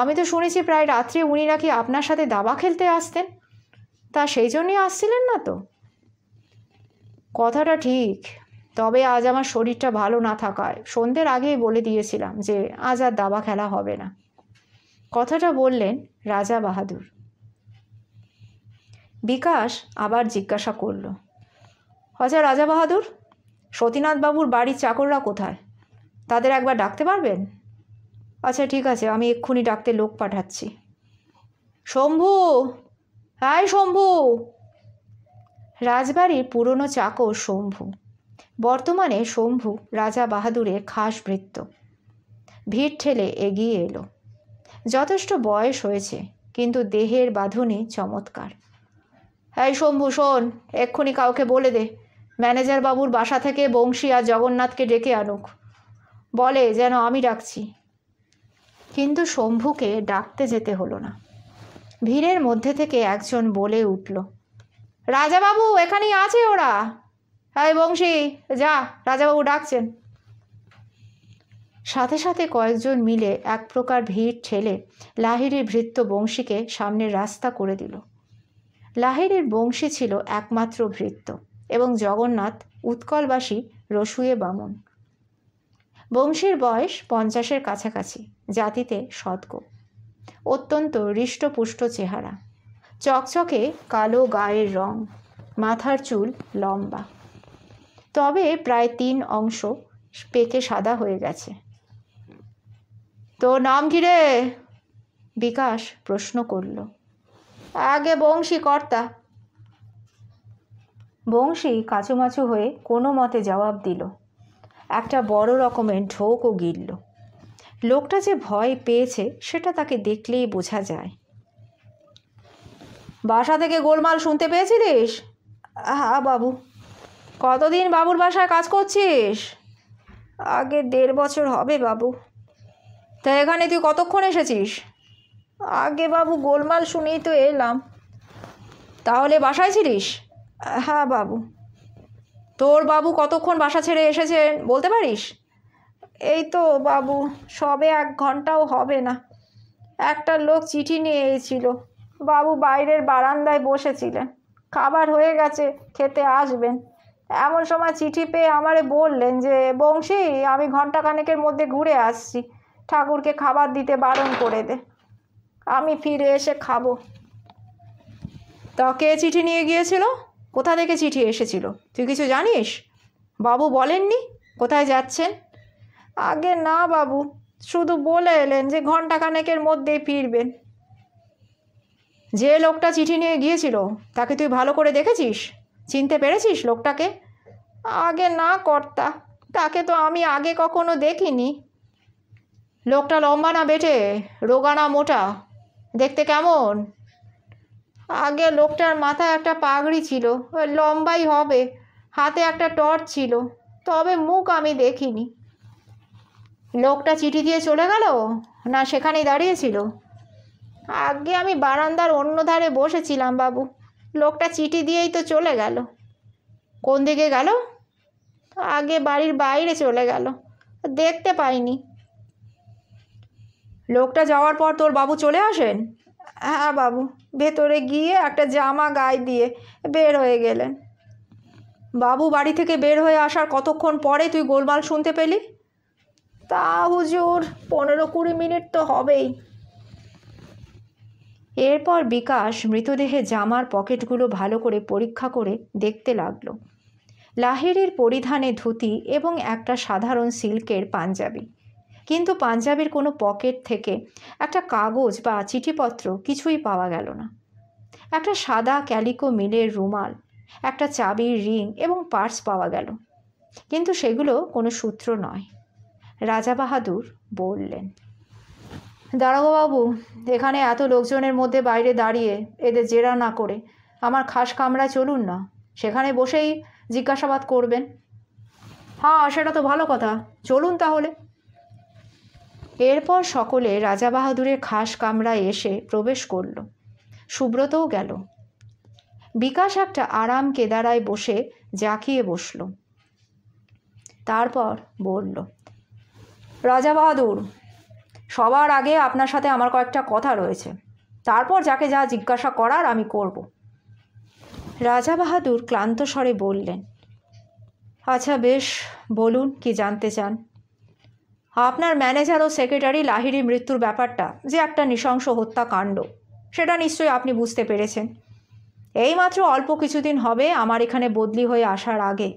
আমি তো শুনেছি প্রায় রাত্রে উনি নাকি আপনার সাথে দাবা খেলতে আসতেন তা সেই জন্যই আসছিলেন না তো কথাটা ঠিক তবে আজ আমার শরীরটা ভালো না থাকায় সন্ধ্যের আগেই বলে দিয়েছিলাম যে আজ আর দাবা খেলা হবে না কথাটা বললেন রাজা বাহাদুর বিকাশ আবার জিজ্ঞাসা করল আচ্ছা রাজা বাহাদুর সতীনাথবাবুর বাড়ির চাকররা কোথায় তাদের একবার ডাকতে পারবেন আচ্ছা ঠিক আছে আমি এক্ষুনি ডাকতে লোক পাঠাচ্ছি শম্ভু হ্যাঁ শম্ভু রাজবাড়ির পুরনো চাকর শম্ভু বর্তমানে শম্ভু রাজা বাহাদুরের খাস বৃত্ত ভিড় ঠেলে এগিয়ে এলো যথেষ্ট বয়স হয়েছে কিন্তু দেহের বাঁধনে চমৎকার এই শম্ভু শোন এক্ষুনি কাউকে বলে দে ম্যানেজার বাবুর বাসা থেকে বংশী আর জগন্নাথকে ডেকে আনুক বলে যেন আমি ডাকছি কিন্তু শম্ভুকে ডাকতে যেতে হলো না ভিড়ের মধ্যে থেকে একজন বলে উঠল রাজাবাবু এখানেই আছে ওরা হ্যাঁ বংশী যা রাজাবাবু ডাকছেন সাথে সাথে কয়েকজন মিলে এক প্রকার ভিড় ঠেলে লাহিড়ির ভৃত্য বংশীকে সামনের রাস্তা করে দিল লাহিড়ির বংশী ছিল একমাত্র ভৃত্য এবং জগন্নাথ উৎকলবাসী রসুয়ে বামন বংশীর বয়স পঞ্চাশের কাছাকাছি জাতিতে সদ্গ অত্যন্ত হৃষ্টপুষ্ট চেহারা চকচকে কালো গায়ের রং মাথার চুল লম্বা তবে প্রায় তিন অংশ পেকে সাদা হয়ে গেছে তো নাম ঘিরে বিকাশ প্রশ্ন করল আগে বংশী কর্তা বংশী কাচুমাচু হয়ে কোনো মতে জবাব দিল একটা বড় রকমের ঢোকও গিলল লোকটা যে ভয় পেয়েছে সেটা তাকে দেখলেই বোঝা যায় বাসা থেকে গোলমাল শুনতে পেয়েছিলিস হ্যাঁ বাবু কতদিন বাবুর বাসায় কাজ করছিস আগে দেড় বছর হবে বাবু তা এখানে তুই কতক্ষণ এসেছিস আগে বাবু গোলমাল শুনেই তো এলাম তাহলে বাসায় ছিলিস হ্যাঁ বাবু তোর বাবু কতক্ষণ বাসা ছেড়ে এসেছেন বলতে পারিস এই তো বাবু সবে এক ঘন্টাও হবে না একটা লোক চিঠি নিয়ে এসেছিল বাবু বাইরের বারান্দায় বসেছিলেন খাবার হয়ে গেছে খেতে আসবেন এমন সময় চিঠি পেয়ে আমারে বললেন যে বংশী আমি ঘন্টা কানেকের মধ্যে ঘুরে আসছি ঠাকুরকে খাবার দিতে বারণ করে দে আমি ফিরে এসে খাবো তা কে চিঠি নিয়ে গিয়েছিল কোথা থেকে চিঠি এসেছিল তুই কিছু জানিস বাবু বলেননি কোথায় যাচ্ছেন আগে না বাবু শুধু বলে এলেন যে ঘন্টাখানেকের মধ্যেই ফিরবেন যে লোকটা চিঠি নিয়ে গিয়েছিল তাকে তুই ভালো করে দেখেছিস চিনতে পেরেছিস লোকটাকে আগে না কর্তা তাকে তো আমি আগে কখনো দেখিনি লোকটা লম্বা না বেটে রোগা না মোটা দেখতে কেমন আগে লোকটার মাথায় একটা পাগড়ি ছিল লম্বাই হবে হাতে একটা টর্চ ছিল তবে মুখ আমি দেখিনি লোকটা চিঠি দিয়ে চলে গেল না সেখানেই দাঁড়িয়েছিল আগে আমি বারান্দার অন্য ধারে বসেছিলাম বাবু লোকটা চিঠি দিয়েই তো চলে গেল কোন দিকে গেল আগে বাড়ির বাইরে চলে গেল দেখতে পাইনি লোকটা যাওয়ার পর তোর বাবু চলে আসেন হ্যাঁ বাবু ভেতরে গিয়ে একটা জামা গায়ে দিয়ে বের হয়ে গেলেন বাবু বাড়ি থেকে বের হয়ে আসার কতক্ষণ পরে তুই গোলমাল শুনতে পেলি তা হুজুর পনেরো কুড়ি মিনিট তো হবেই এরপর বিকাশ মৃতদেহে জামার পকেটগুলো ভালো করে পরীক্ষা করে দেখতে লাগলো লাহিড়ির পরিধানে ধুতি এবং একটা সাধারণ সিল্কের পাঞ্জাবি কিন্তু পাঞ্জাবের কোনো পকেট থেকে একটা কাগজ বা চিঠিপত্র কিছুই পাওয়া গেল না একটা সাদা ক্যালিকো মিলের রুমাল একটা চাবির রিং এবং পার্স পাওয়া গেল কিন্তু সেগুলো কোনো সূত্র নয় রাজা বাহাদুর বললেন বাবু এখানে এত লোকজনের মধ্যে বাইরে দাঁড়িয়ে এদের জেরা না করে আমার খাস কামরা চলুন না সেখানে বসেই জিজ্ঞাসাবাদ করবেন হ্যাঁ সেটা তো ভালো কথা চলুন তাহলে এরপর সকলে রাজা বাহাদুরের খাস কামরায় এসে প্রবেশ করল সুব্রতও গেল বিকাশ একটা আরাম কেদারায় বসে জাঁকিয়ে বসল তারপর বলল রাজা বাহাদুর সবার আগে আপনার সাথে আমার কয়েকটা কথা রয়েছে তারপর যাকে যা জিজ্ঞাসা করার আমি করব রাজা বাহাদুর ক্লান্ত স্বরে বললেন আচ্ছা বেশ বলুন কি জানতে চান আপনার ম্যানেজার ও সেক্রেটারি লাহিরি মৃত্যুর ব্যাপারটা যে একটা নৃশংস হত্যাকাণ্ড সেটা নিশ্চয়ই আপনি বুঝতে পেরেছেন এইমাত্র অল্প কিছুদিন হবে আমার এখানে বদলি হয়ে আসার আগে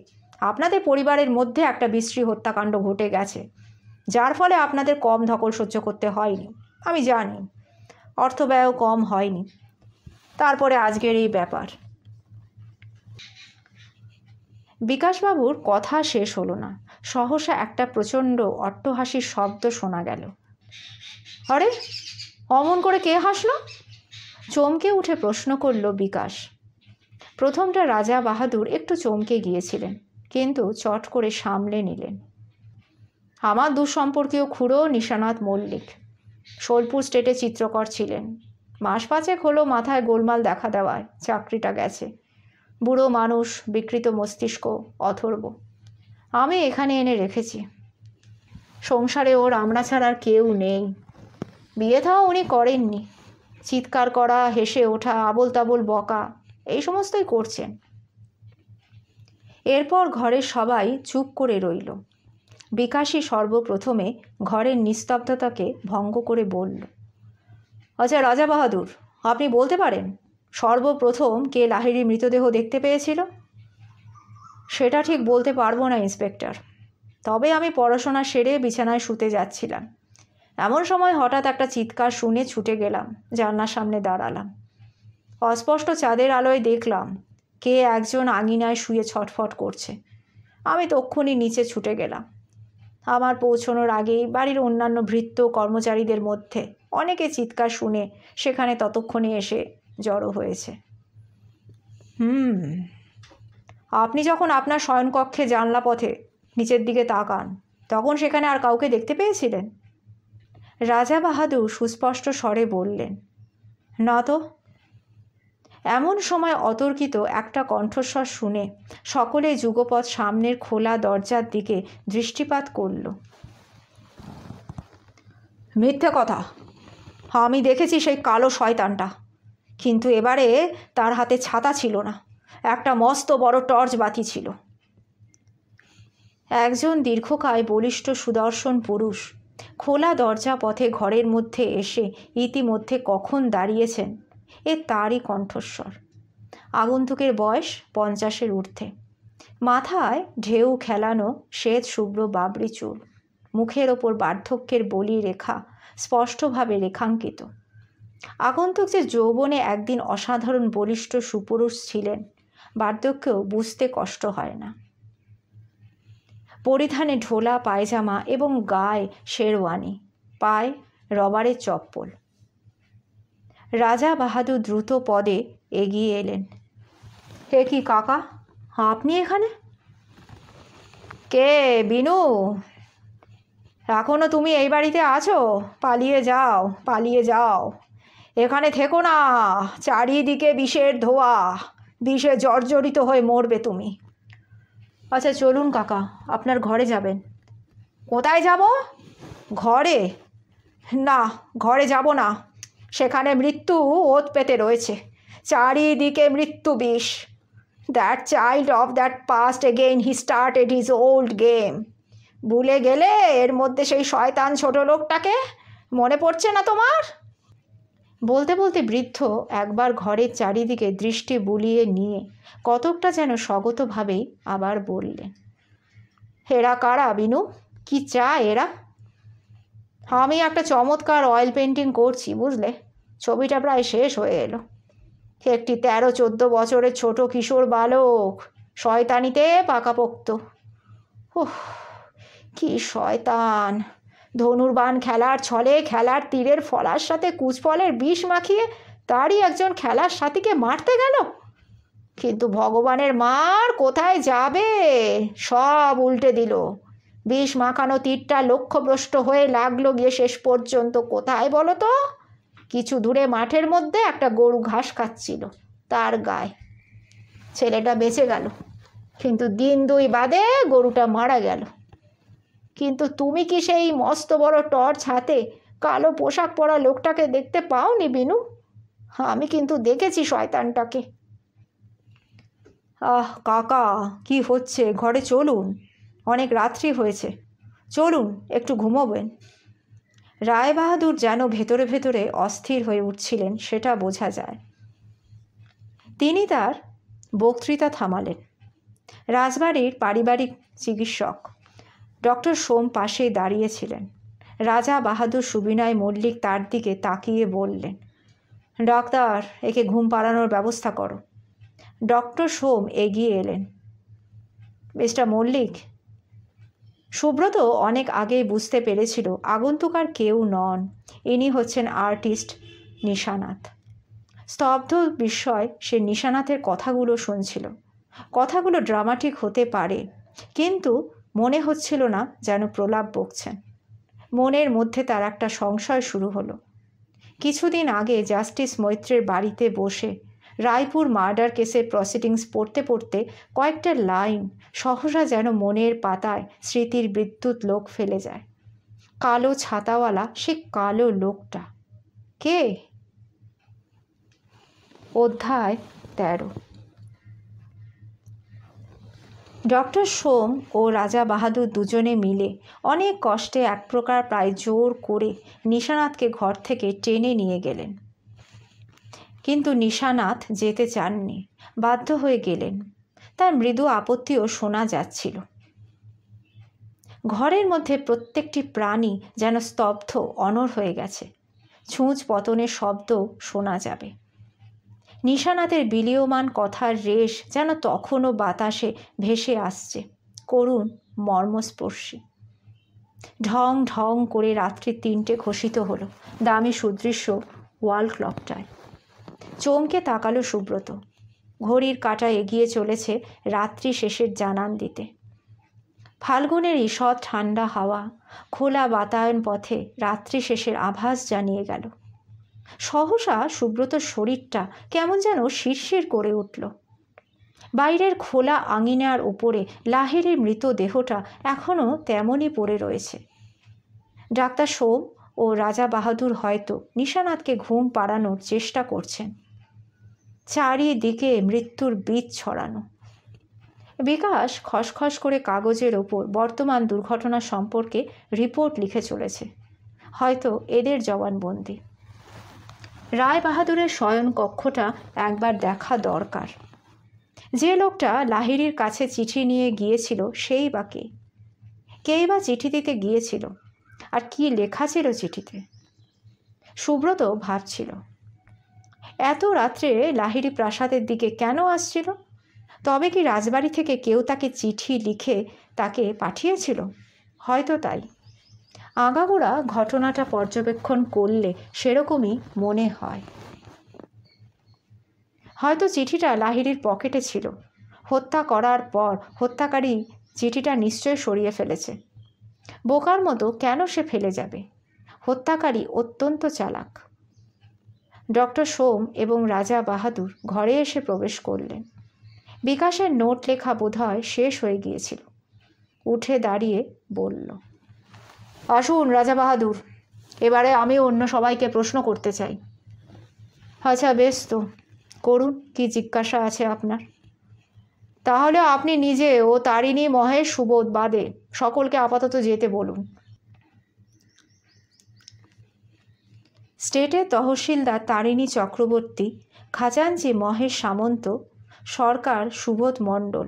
আপনাদের পরিবারের মধ্যে একটা বিশ্রী হত্যাকাণ্ড ঘটে গেছে যার ফলে আপনাদের কম ধকল সহ্য করতে হয়নি আমি জানি অর্থ ব্যয়ও কম হয়নি তারপরে আজকের এই ব্যাপার বিকাশবাবুর কথা শেষ হলো না সহসা একটা প্রচণ্ড অট্টহাসির শব্দ শোনা গেল আরে অমন করে কে হাসলো চমকে উঠে প্রশ্ন করল বিকাশ প্রথমটা রাজা বাহাদুর একটু চমকে গিয়েছিলেন কিন্তু চট করে সামলে নিলেন আমার দুঃসম্পর্কীয় খুড়ো নিশানাথ মল্লিক সোলপুর স্টেটে চিত্রকর ছিলেন মাস পাঁচেক হলো মাথায় গোলমাল দেখা দেওয়ায় চাকরিটা গেছে বুড়ো মানুষ বিকৃত মস্তিষ্ক অথর্ব আমি এখানে এনে রেখেছি সংসারে ওর আমরা ছাড়া আর কেউ নেই বিয়ে থাও উনি করেননি চিৎকার করা হেসে ওঠা আবল তাবল বকা এই সমস্তই করছেন এরপর ঘরের সবাই চুপ করে রইল বিকাশী সর্বপ্রথমে ঘরের নিস্তব্ধতাকে ভঙ্গ করে বলল আচ্ছা রাজা বাহাদুর আপনি বলতে পারেন সর্বপ্রথম কে লাহিড়ির মৃতদেহ দেখতে পেয়েছিল সেটা ঠিক বলতে পারবো না ইন্সপেক্টর তবে আমি পড়াশোনা সেরে বিছানায় শুতে যাচ্ছিলাম এমন সময় হঠাৎ একটা চিৎকার শুনে ছুটে গেলাম জানলার সামনে দাঁড়ালাম অস্পষ্ট চাঁদের আলোয় দেখলাম কে একজন আঙিনায় শুয়ে ছটফট করছে আমি তক্ষুনি নিচে ছুটে গেলাম আমার পৌঁছনোর আগেই বাড়ির অন্যান্য ভৃত্য কর্মচারীদের মধ্যে অনেকে চিৎকার শুনে সেখানে ততক্ষণে এসে জড়ো হয়েছে হুম আপনি যখন আপনার শয়নকক্ষে জানলা পথে নিচের দিকে তাকান তখন সেখানে আর কাউকে দেখতে পেয়েছিলেন রাজা বাহাদুর সুস্পষ্ট স্বরে বললেন না তো এমন সময় অতর্কিত একটা কণ্ঠস্বর শুনে সকলে যুগপথ সামনের খোলা দরজার দিকে দৃষ্টিপাত করল মিথ্যে কথা আমি দেখেছি সেই কালো শয়তানটা কিন্তু এবারে তার হাতে ছাতা ছিল না একটা মস্ত বড় টর্চ বাতি ছিল একজন দীর্ঘকায় বলিষ্ঠ সুদর্শন পুরুষ খোলা দরজা পথে ঘরের মধ্যে এসে ইতিমধ্যে কখন দাঁড়িয়েছেন এ তারই কণ্ঠস্বর আগন্তুকের বয়স পঞ্চাশের ঊর্ধ্বে মাথায় ঢেউ খেলানো শ্বেত শুভ্র বাবরি চুল মুখের ওপর বার্ধক্যের বলি রেখা স্পষ্টভাবে রেখাঙ্কিত আগন্তুক যে যৌবনে একদিন অসাধারণ বলিষ্ঠ সুপুরুষ ছিলেন বার্ধক্যেও বুঝতে কষ্ট হয় না পরিধানে ঢোলা পায়জামা এবং গায়ে শেরওয়ানি পায়ে রবারের চপ্পল রাজা বাহাদুর দ্রুত পদে এগিয়ে এলেন হে কি কাকা আপনি এখানে কে বিনু এখনো তুমি এই বাড়িতে আছো পালিয়ে যাও পালিয়ে যাও এখানে থেকো না চারিদিকে বিষের ধোয়া বিষে জর্জরিত হয়ে মরবে তুমি আচ্ছা চলুন কাকা আপনার ঘরে যাবেন কোথায় যাব ঘরে না ঘরে যাব না সেখানে মৃত্যু ওত পেতে রয়েছে চারিদিকে মৃত্যু বিষ that child of that past again he had his old game ভুলে গেলে এর মধ্যে সেই শয়তান ছোট লোকটাকে মনে পড়ছে না তোমার বলতে বলতে বৃদ্ধ একবার ঘরের চারিদিকে দৃষ্টি বুলিয়ে নিয়ে কতকটা যেন স্বগতভাবেই আবার বললেন হেরা কারা বিনু কি চা এরা আমি একটা চমৎকার অয়েল পেন্টিং করছি বুঝলে ছবিটা প্রায় শেষ হয়ে এলো একটি তেরো চোদ্দ বছরের ছোট কিশোর বালক শয়তানিতে পাকাপোক্ত ওহ কি শয়তান ধনুর্বান খেলার ছলে খেলার তীরের ফলার সাথে কুচফলের বিষ মাখিয়ে তারই একজন খেলার সাথীকে মারতে গেল কিন্তু ভগবানের মার কোথায় যাবে সব উল্টে দিল বিষ মাখানো তীরটা লক্ষ্যভ্রষ্ট হয়ে লাগলো গিয়ে শেষ পর্যন্ত কোথায় বলো তো কিছু দূরে মাঠের মধ্যে একটা গরু ঘাস খাচ্ছিল তার গায়ে ছেলেটা বেঁচে গেল কিন্তু দিন দুই বাদে গরুটা মারা গেল কিন্তু তুমি কি সেই মস্ত বড় টর্চ হাতে কালো পোশাক পরা লোকটাকে দেখতে পাওনি বিনু আমি কিন্তু দেখেছি শয়তানটাকে আহ কাকা কি হচ্ছে ঘরে চলুন অনেক রাত্রি হয়েছে চলুন একটু ঘুমোবেন রায়বাহাদুর যেন ভেতরে ভেতরে অস্থির হয়ে উঠছিলেন সেটা বোঝা যায় তিনি তার বক্তৃতা থামালেন রাজবাড়ির পারিবারিক চিকিৎসক ডক্টর সোম পাশেই দাঁড়িয়েছিলেন রাজা বাহাদুর সুবিনয় মল্লিক তার দিকে তাকিয়ে বললেন ডক্টর একে ঘুম পাড়ানোর ব্যবস্থা করো ডক্টর সোম এগিয়ে এলেন মিস্টার মল্লিক সুব্রত অনেক আগেই বুঝতে পেরেছিল আগন্তুক আর কেউ নন ইনি হচ্ছেন আর্টিস্ট নিশানাথ স্তব্ধ বিস্ময় সে নিশানাথের কথাগুলো শুনছিল কথাগুলো ড্রামাটিক হতে পারে কিন্তু মনে হচ্ছিল না যেন প্রলাপ বকছেন মনের মধ্যে তার একটা সংশয় শুরু হলো কিছুদিন আগে জাস্টিস মৈত্রের বাড়িতে বসে রায়পুর মার্ডার কেসের প্রসিডিংস পড়তে পড়তে কয়েকটা লাইন সহসা যেন মনের পাতায় স্মৃতির বিদ্যুৎ লোক ফেলে যায় কালো ছাতাওয়ালা সে কালো লোকটা কে অধ্যায় তেরো ডক্টর সোম ও রাজা বাহাদুর দুজনে মিলে অনেক কষ্টে এক প্রকার প্রায় জোর করে নিশানাথকে ঘর থেকে টেনে নিয়ে গেলেন কিন্তু নিশানাথ যেতে চাননি বাধ্য হয়ে গেলেন তার মৃদু আপত্তিও শোনা যাচ্ছিল ঘরের মধ্যে প্রত্যেকটি প্রাণী যেন স্তব্ধ অনর হয়ে গেছে ছুঁচ পতনের শব্দ শোনা যাবে নিশানাতের বিলীয়মান কথার রেশ যেন তখনও বাতাসে ভেসে আসছে করুণ মর্মস্পর্শী ঢং ঢং করে রাত্রি তিনটে ঘোষিত হলো দামি সুদৃশ্য ওয়াল ক্লকটায় চমকে তাকালো সুব্রত ঘড়ির কাটা এগিয়ে চলেছে রাত্রি শেষের জানান দিতে ফাল্গুনের ঈষৎ ঠান্ডা হাওয়া খোলা বাতায়ন পথে রাত্রি শেষের আভাস জানিয়ে গেল সহসা সুব্রত শরীরটা কেমন যেন শিরশির করে উঠল বাইরের খোলা আঙিনার উপরে লাহেরের মৃতদেহটা এখনও তেমনই পড়ে রয়েছে ডাক্তার সোম ও রাজা বাহাদুর হয়তো নিশানাথকে ঘুম পাড়ানোর চেষ্টা করছেন চারিদিকে মৃত্যুর বীজ ছড়ানো বিকাশ খসখস করে কাগজের ওপর বর্তমান দুর্ঘটনা সম্পর্কে রিপোর্ট লিখে চলেছে হয়তো এদের জবানবন্দি রায় বাহাদুরের শয়ন কক্ষটা একবার দেখা দরকার যে লোকটা লাহিড়ির কাছে চিঠি নিয়ে গিয়েছিল সেই বা কে কেই বা চিঠি দিতে গিয়েছিল আর কি লেখা ছিল চিঠিতে সুব্রত ভাবছিল এত রাত্রে লাহিড়ি প্রাসাদের দিকে কেন আসছিল তবে কি রাজবাড়ি থেকে কেউ তাকে চিঠি লিখে তাকে পাঠিয়েছিল হয়তো তাই আগাগোড়া ঘটনাটা পর্যবেক্ষণ করলে সেরকমই মনে হয় হয়তো চিঠিটা লাহিড়ির পকেটে ছিল হত্যা করার পর হত্যাকারী চিঠিটা নিশ্চয় সরিয়ে ফেলেছে বোকার মতো কেন সে ফেলে যাবে হত্যাকারী অত্যন্ত চালাক ডক্টর সোম এবং রাজা বাহাদুর ঘরে এসে প্রবেশ করলেন বিকাশের নোট লেখা বোধহয় শেষ হয়ে গিয়েছিল উঠে দাঁড়িয়ে বলল আসুন রাজা বাহাদুর এবারে আমি অন্য সবাইকে প্রশ্ন করতে চাই আচ্ছা বেশ তো করুন কি জিজ্ঞাসা আছে আপনার তাহলে আপনি নিজে ও তারিণী মহেশ সুবোধ বাদে সকলকে আপাতত যেতে বলুন স্টেটের তহসিলদার তারিণী চক্রবর্তী খাজানজি মহেশ সামন্ত সরকার সুবোধ মণ্ডল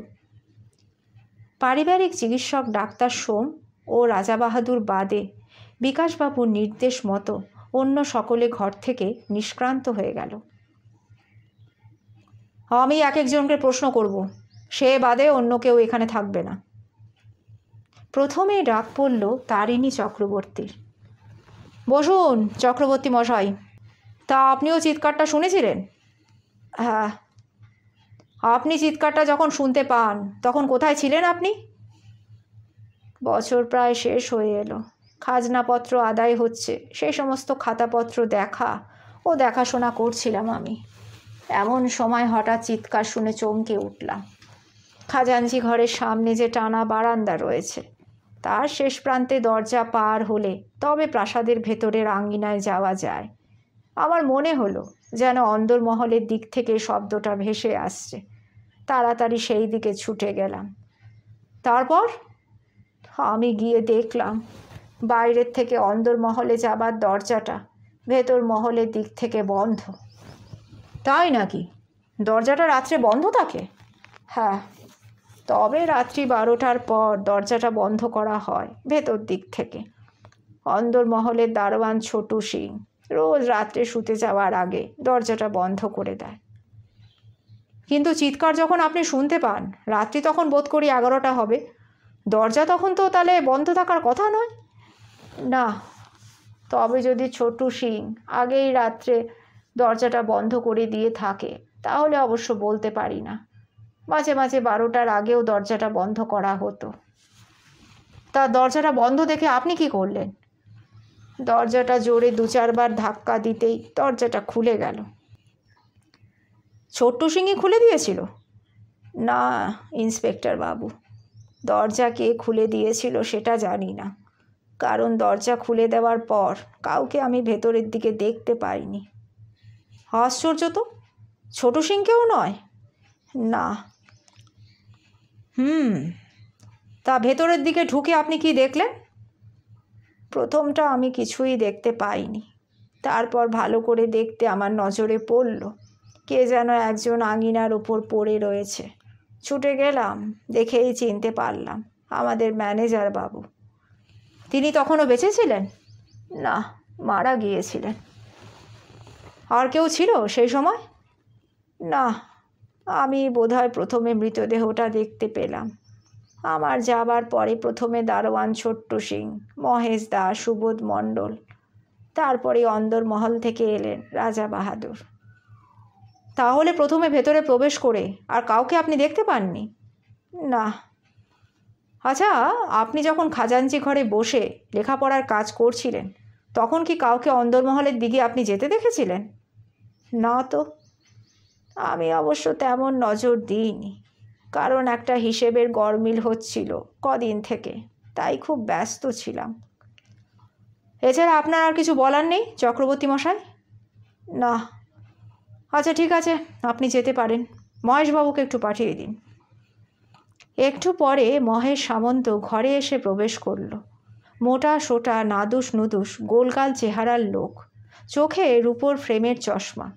পারিবারিক চিকিৎসক ডাক্তার সোম ও রাজা বাহাদুর বাদে বিকাশবাবুর নির্দেশ মতো অন্য সকলে ঘর থেকে নিষ্ক্রান্ত হয়ে গেল আমি এক একজনকে প্রশ্ন করব সে বাদে অন্য কেউ এখানে থাকবে না প্রথমেই ডাক পড়ল তারিণী চক্রবর্তীর বসুন চক্রবর্তী মশাই তা আপনিও চিৎকারটা শুনেছিলেন হ্যাঁ আপনি চিৎকারটা যখন শুনতে পান তখন কোথায় ছিলেন আপনি বছর প্রায় শেষ হয়ে এলো খাজনাপত্র আদায় হচ্ছে সেই সমস্ত খাতাপত্র দেখা ও দেখাশোনা করছিলাম আমি এমন সময় হঠাৎ চিৎকার শুনে চমকে উঠলাম খাজাঞ্জি ঘরের সামনে যে টানা বারান্দা রয়েছে তার শেষ প্রান্তে দরজা পার হলে তবে প্রাসাদের ভেতরের আঙ্গিনায় যাওয়া যায় আমার মনে হলো যেন অন্দরমহলের দিক থেকে শব্দটা ভেসে আসছে তাড়াতাড়ি সেই দিকে ছুটে গেলাম তারপর আমি গিয়ে দেখলাম বাইরের থেকে অন্দরমহলে যাবার দরজাটা ভেতর মহলের দিক থেকে বন্ধ তাই নাকি দরজাটা রাত্রে বন্ধ থাকে হ্যাঁ তবে রাত্রি বারোটার পর দরজাটা বন্ধ করা হয় ভেতর দিক থেকে অন্দরমহলের দারোয়ান ছোটু সিং রোজ রাত্রে শুতে যাওয়ার আগে দরজাটা বন্ধ করে দেয় কিন্তু চিৎকার যখন আপনি শুনতে পান রাত্রি তখন বোধ করি এগারোটা হবে দরজা তখন তো তাহলে বন্ধ থাকার কথা নয় না তবে যদি ছোটু সিং আগেই রাত্রে দরজাটা বন্ধ করে দিয়ে থাকে তাহলে অবশ্য বলতে পারি না মাঝে মাঝে বারোটার আগেও দরজাটা বন্ধ করা হতো তা দরজাটা বন্ধ দেখে আপনি কি করলেন দরজাটা জোরে দু চারবার ধাক্কা দিতেই দরজাটা খুলে গেল ছোট্ট সিংই খুলে দিয়েছিল না ইন্সপেক্টর বাবু দরজা কে খুলে দিয়েছিল সেটা জানি না কারণ দরজা খুলে দেওয়ার পর কাউকে আমি ভেতরের দিকে দেখতে পাইনি আশ্চর্য তো ছোট সিংকেও নয় না হুম তা ভেতরের দিকে ঢুকে আপনি কি দেখলেন প্রথমটা আমি কিছুই দেখতে পাইনি তারপর ভালো করে দেখতে আমার নজরে পড়ল কে যেন একজন আঙিনার ওপর পড়ে রয়েছে ছুটে গেলাম দেখেই চিনতে পারলাম আমাদের ম্যানেজার বাবু তিনি তখনও বেঁচে ছিলেন না মারা গিয়েছিলেন আর কেউ ছিল সেই সময় না আমি বোধহয় প্রথমে মৃতদেহটা দেখতে পেলাম আমার যাবার পরে প্রথমে দারোয়ান ছোট্ট সিং মহেশ দা সুবোধ মণ্ডল তারপরে অন্দরমহল থেকে এলেন রাজা বাহাদুর তাহলে প্রথমে ভেতরে প্রবেশ করে আর কাউকে আপনি দেখতে পাননি না আচ্ছা আপনি যখন খাজাঞ্চি ঘরে বসে লেখাপড়ার কাজ করছিলেন তখন কি কাউকে অন্দরমহলের দিকে আপনি যেতে দেখেছিলেন না তো আমি অবশ্য তেমন নজর দিইনি কারণ একটা হিসেবের গরমিল হচ্ছিল কদিন থেকে তাই খুব ব্যস্ত ছিলাম এছাড়া আপনার আর কিছু বলার নেই চক্রবর্তী মশাই না আচ্ছা ঠিক আছে আপনি যেতে পারেন মহেশবাবুকে একটু পাঠিয়ে দিন একটু পরে মহেশ সামন্ত ঘরে এসে প্রবেশ করল মোটা সোটা নাদুস নুদুস গোলগাল চেহারার লোক চোখে রূপোর ফ্রেমের চশমা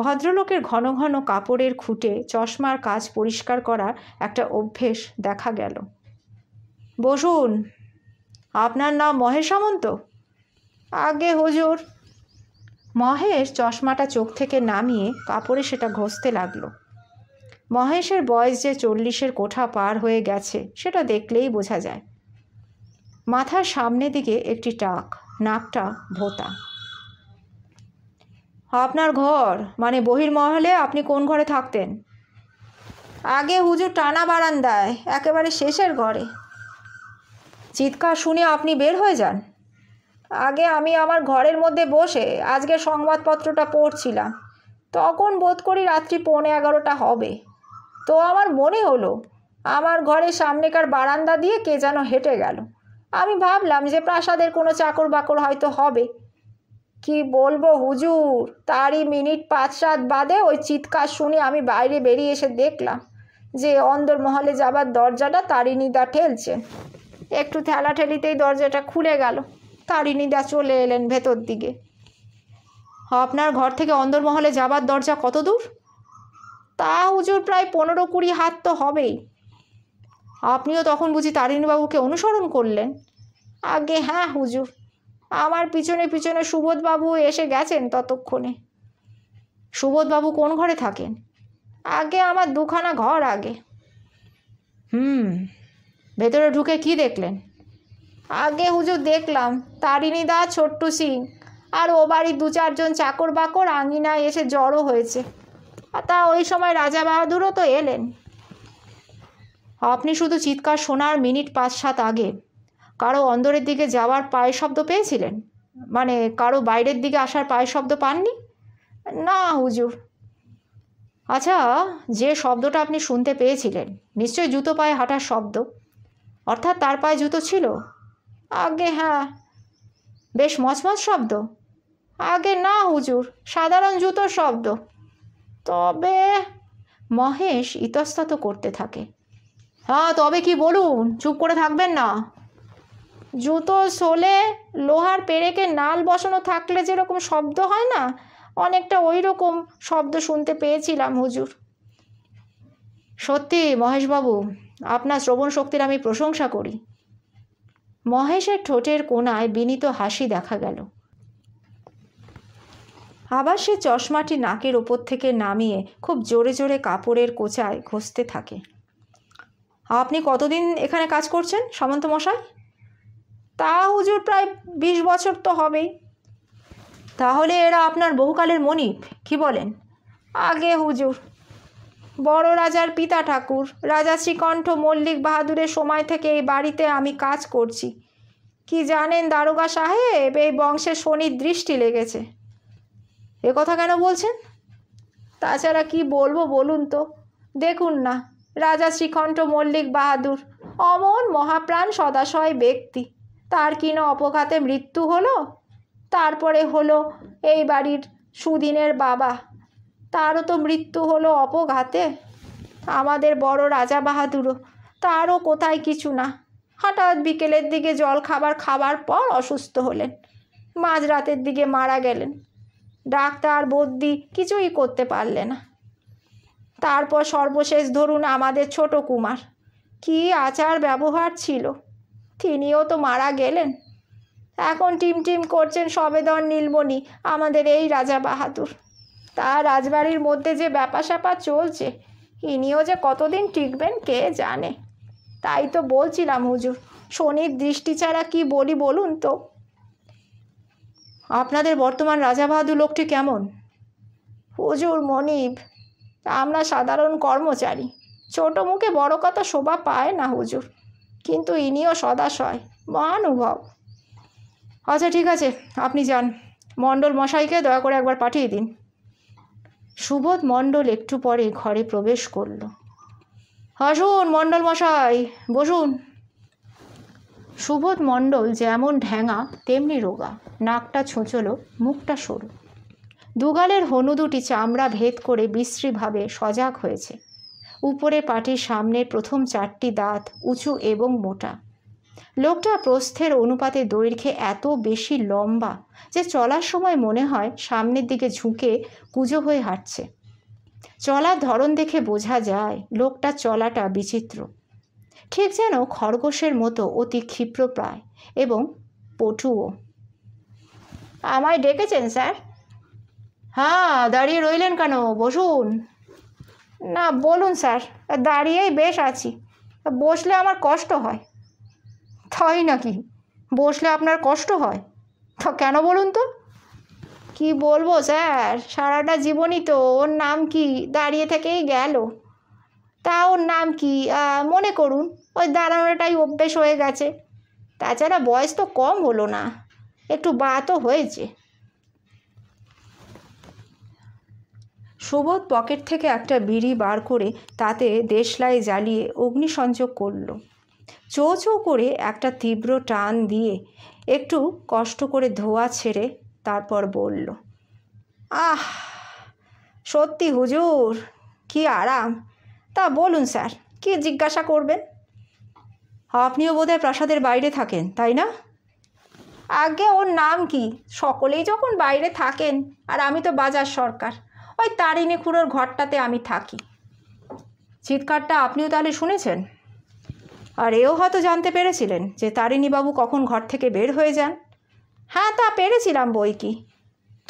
ভদ্রলোকের ঘন ঘন কাপড়ের খুঁটে চশমার কাজ পরিষ্কার করার একটা অভ্যেস দেখা গেল বসুন আপনার নাম মহেশ সামন্ত আগে হজুর মহেশ চশমাটা চোখ থেকে নামিয়ে কাপড়ে সেটা ঘষতে লাগলো মহেশের বয়স যে চল্লিশের কোঠা পার হয়ে গেছে সেটা দেখলেই বোঝা যায় মাথার সামনে দিকে একটি টাক নাকটা ভোতা আপনার ঘর মানে বহির্মহলে আপনি কোন ঘরে থাকতেন আগে হুজুর টানা বারান্দায় একেবারে শেষের ঘরে চিৎকার শুনে আপনি বের হয়ে যান আগে আমি আমার ঘরের মধ্যে বসে আজকে সংবাদপত্রটা পড়ছিলাম তখন বোধ করি রাত্রি পৌনে এগারোটা হবে তো আমার মনে হলো আমার ঘরের সামনেকার বারান্দা দিয়ে কে যেন হেঁটে গেল আমি ভাবলাম যে প্রাসাদের কোনো চাকর বাকর হয়তো হবে কি বলবো হুজুর তারই মিনিট পাঁচ সাত বাদে ওই চিৎকার শুনে আমি বাইরে বেরিয়ে এসে দেখলাম যে অন্দর মহলে যাবার দরজাটা তারিণীদা ঠেলছে একটু থেলা ঠেলিতেই দরজাটা খুলে গেল তারিণীদা চলে এলেন ভেতর দিকে আপনার ঘর থেকে অন্দরমহলে যাবার দরজা কত দূর তা হুজুর প্রায় পনেরো কুড়ি হাত তো হবেই আপনিও তখন বুঝি তারিণীবাবুকে অনুসরণ করলেন আগে হ্যাঁ হুজুর আমার পিছনে পিছনে সুবোধবাবু এসে গেছেন ততক্ষণে সুবোধবাবু কোন ঘরে থাকেন আগে আমার দুখানা ঘর আগে হুম ভেতরে ঢুকে কি দেখলেন আগে হুজুর দেখলাম তারিণী দা ছোট্টু সিং আর ও বাড়ির দু চারজন চাকর বাকর আঙিনায় এসে জড়ো হয়েছে তা ওই সময় রাজা বাহাদুরও তো এলেন আপনি শুধু চিৎকার শোনার মিনিট পাঁচ সাত আগে কারো অন্দরের দিকে যাওয়ার পায়ের শব্দ পেয়েছিলেন মানে কারো বাইরের দিকে আসার পায়ের শব্দ পাননি না হুজুর আচ্ছা যে শব্দটা আপনি শুনতে পেয়েছিলেন নিশ্চয়ই জুতো পায়ে হাঁটার শব্দ অর্থাৎ তার পায়ে জুতো ছিল আগে হ্যাঁ বেশ মচমচ শব্দ আগে না হুজুর সাধারণ জুতোর শব্দ তবে মহেশ ইতস্তত করতে থাকে হ্যাঁ তবে কি বলুন চুপ করে থাকবেন না জুতো সোলে লোহার পেরেকে নাল বসানো থাকলে যেরকম শব্দ হয় না অনেকটা ওই রকম শব্দ শুনতে পেয়েছিলাম হুজুর সত্যি মহেশবাবু আপনার শ্রবণ শক্তির আমি প্রশংসা করি মহেশের ঠোঁটের কোনায় বিনীত হাসি দেখা গেল আবার সে চশমাটি নাকের ওপর থেকে নামিয়ে খুব জোরে জোরে কাপড়ের কোচায় ঘষতে থাকে আপনি কতদিন এখানে কাজ করছেন সামন্ত মশাই তা হুজুর প্রায় বিশ বছর তো হবেই তাহলে এরা আপনার বহুকালের মনিপ কি বলেন আগে হুজুর বড় রাজার পিতা ঠাকুর রাজা শ্রীকণ্ঠ মল্লিক বাহাদুরের সময় থেকে এই বাড়িতে আমি কাজ করছি কি জানেন দারোগা সাহেব এই বংশে শনির দৃষ্টি লেগেছে এ কথা কেন বলছেন তাছাড়া কি বলবো বলুন তো দেখুন না রাজা শ্রীকণ্ঠ মল্লিক বাহাদুর অমন মহাপ্রাণ সদাশয় ব্যক্তি তার কিন অপঘাতে মৃত্যু হলো তারপরে হলো এই বাড়ির সুদিনের বাবা তারও তো মৃত্যু হলো অপঘাতে আমাদের বড় রাজা বাহাদুরও তারও কোথায় কিছু না হঠাৎ বিকেলের দিকে জল খাবার খাবার পর অসুস্থ হলেন মাঝরাতের দিকে মারা গেলেন ডাক্তার বদ্যি কিছুই করতে পারলে না তারপর সর্বশেষ ধরুন আমাদের ছোট কুমার কি আচার ব্যবহার ছিল তিনিও তো মারা গেলেন এখন টিম টিম করছেন সবেদন নীলমণি আমাদের এই রাজা বাহাদুর তা রাজবাড়ির মধ্যে যে ব্যাপার স্যাপার চলছে ইনিও যে কতদিন টিকবেন কে জানে তাই তো বলছিলাম হুজুর শনির দৃষ্টি ছাড়া কি বলি বলুন তো আপনাদের বর্তমান রাজাবাহাদুর লোকটি কেমন হুজুর মনিব আমরা সাধারণ কর্মচারী ছোট মুখে বড় কথা শোভা পায় না হুজুর কিন্তু ইনিও সদাশয় মহানুভব আচ্ছা ঠিক আছে আপনি যান মণ্ডল মশাইকে দয়া করে একবার পাঠিয়ে দিন সুবোধ মণ্ডল একটু পরে ঘরে প্রবেশ করল আসুন মণ্ডল মশাই বসুন সুবোধ মণ্ডল যেমন ঢ্যাঙা তেমনি রোগা নাকটা ছোঁচলো মুখটা সরু দুগালের হনু দুটি চামড়া ভেদ করে বিশ্রীভাবে সজাগ হয়েছে উপরে পাটির সামনের প্রথম চারটি দাঁত উঁচু এবং মোটা লোকটা প্রস্থের অনুপাতে দৈর্ঘ্যে এত বেশি লম্বা যে চলার সময় মনে হয় সামনের দিকে ঝুঁকে কুজো হয়ে হাঁটছে চলার ধরন দেখে বোঝা যায় লোকটা চলাটা বিচিত্র ঠিক যেন খরগোশের মতো অতি ক্ষিপ্রপ্রায় এবং পটুও আমায় ডেকেছেন স্যার হ্যাঁ দাঁড়িয়ে রইলেন কেন বসুন না বলুন স্যার দাঁড়িয়েই বেশ আছি বসলে আমার কষ্ট হয় থাই নাকি বসলে আপনার কষ্ট হয় তা কেন বলুন তো কি বলবো স্যার সারাটা জীবনই তো ওর নাম কি দাঁড়িয়ে থেকেই গেল তা ওর নাম কি মনে করুন ওই দাঁড়ানোটাই অভ্যেস হয়ে গেছে তাছাড়া বয়স তো কম হলো না একটু বাতও হয়েছে সুবোধ পকেট থেকে একটা বিড়ি বার করে তাতে দেশলাই জ্বালিয়ে অগ্নিসংযোগ করলো চো চো করে একটা তীব্র টান দিয়ে একটু কষ্ট করে ধোয়া ছেড়ে তারপর বলল আহ সত্যি হুজুর কি আরাম তা বলুন স্যার কি জিজ্ঞাসা করবেন আপনিও বোধহয় প্রাসাদের বাইরে থাকেন তাই না আগে ওর নাম কি সকলেই যখন বাইরে থাকেন আর আমি তো বাজার সরকার ওই তারিণী খুঁড়োর ঘরটাতে আমি থাকি চিৎকারটা আপনিও তাহলে শুনেছেন আর এও হয়তো জানতে পেরেছিলেন যে তারিণীবাবু কখন ঘর থেকে বের হয়ে যান হ্যাঁ তা পেরেছিলাম বই কি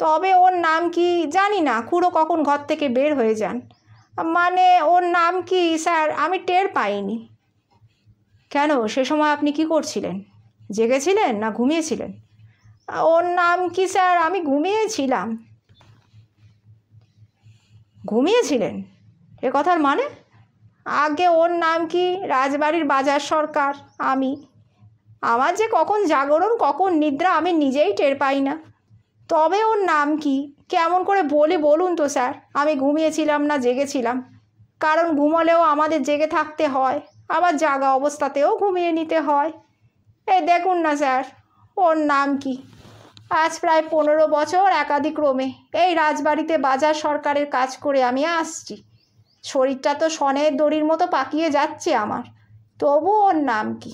তবে ওর নাম কি জানি না কুড়ো কখন ঘর থেকে বের হয়ে যান মানে ওর নাম কি স্যার আমি টের পাইনি কেন সে সময় আপনি কি করছিলেন জেগেছিলেন না ঘুমিয়েছিলেন ওর নাম কি স্যার আমি ঘুমিয়েছিলাম ঘুমিয়েছিলেন এ কথার মানে আগে ওর নাম কি রাজবাড়ির বাজার সরকার আমি আমার যে কখন জাগরণ কখন নিদ্রা আমি নিজেই টের পাই না তবে ওর নাম কি কেমন করে বলি বলুন তো স্যার আমি ঘুমিয়েছিলাম না জেগেছিলাম কারণ ঘুমালেও আমাদের জেগে থাকতে হয় আবার জাগা অবস্থাতেও ঘুমিয়ে নিতে হয় এই দেখুন না স্যার ওর নাম কি আজ প্রায় পনেরো বছর একাধিক্রমে এই রাজবাড়িতে বাজার সরকারের কাজ করে আমি আসছি শরীরটা তো সনের দড়ির মতো পাকিয়ে যাচ্ছে আমার তবু ওর নাম কি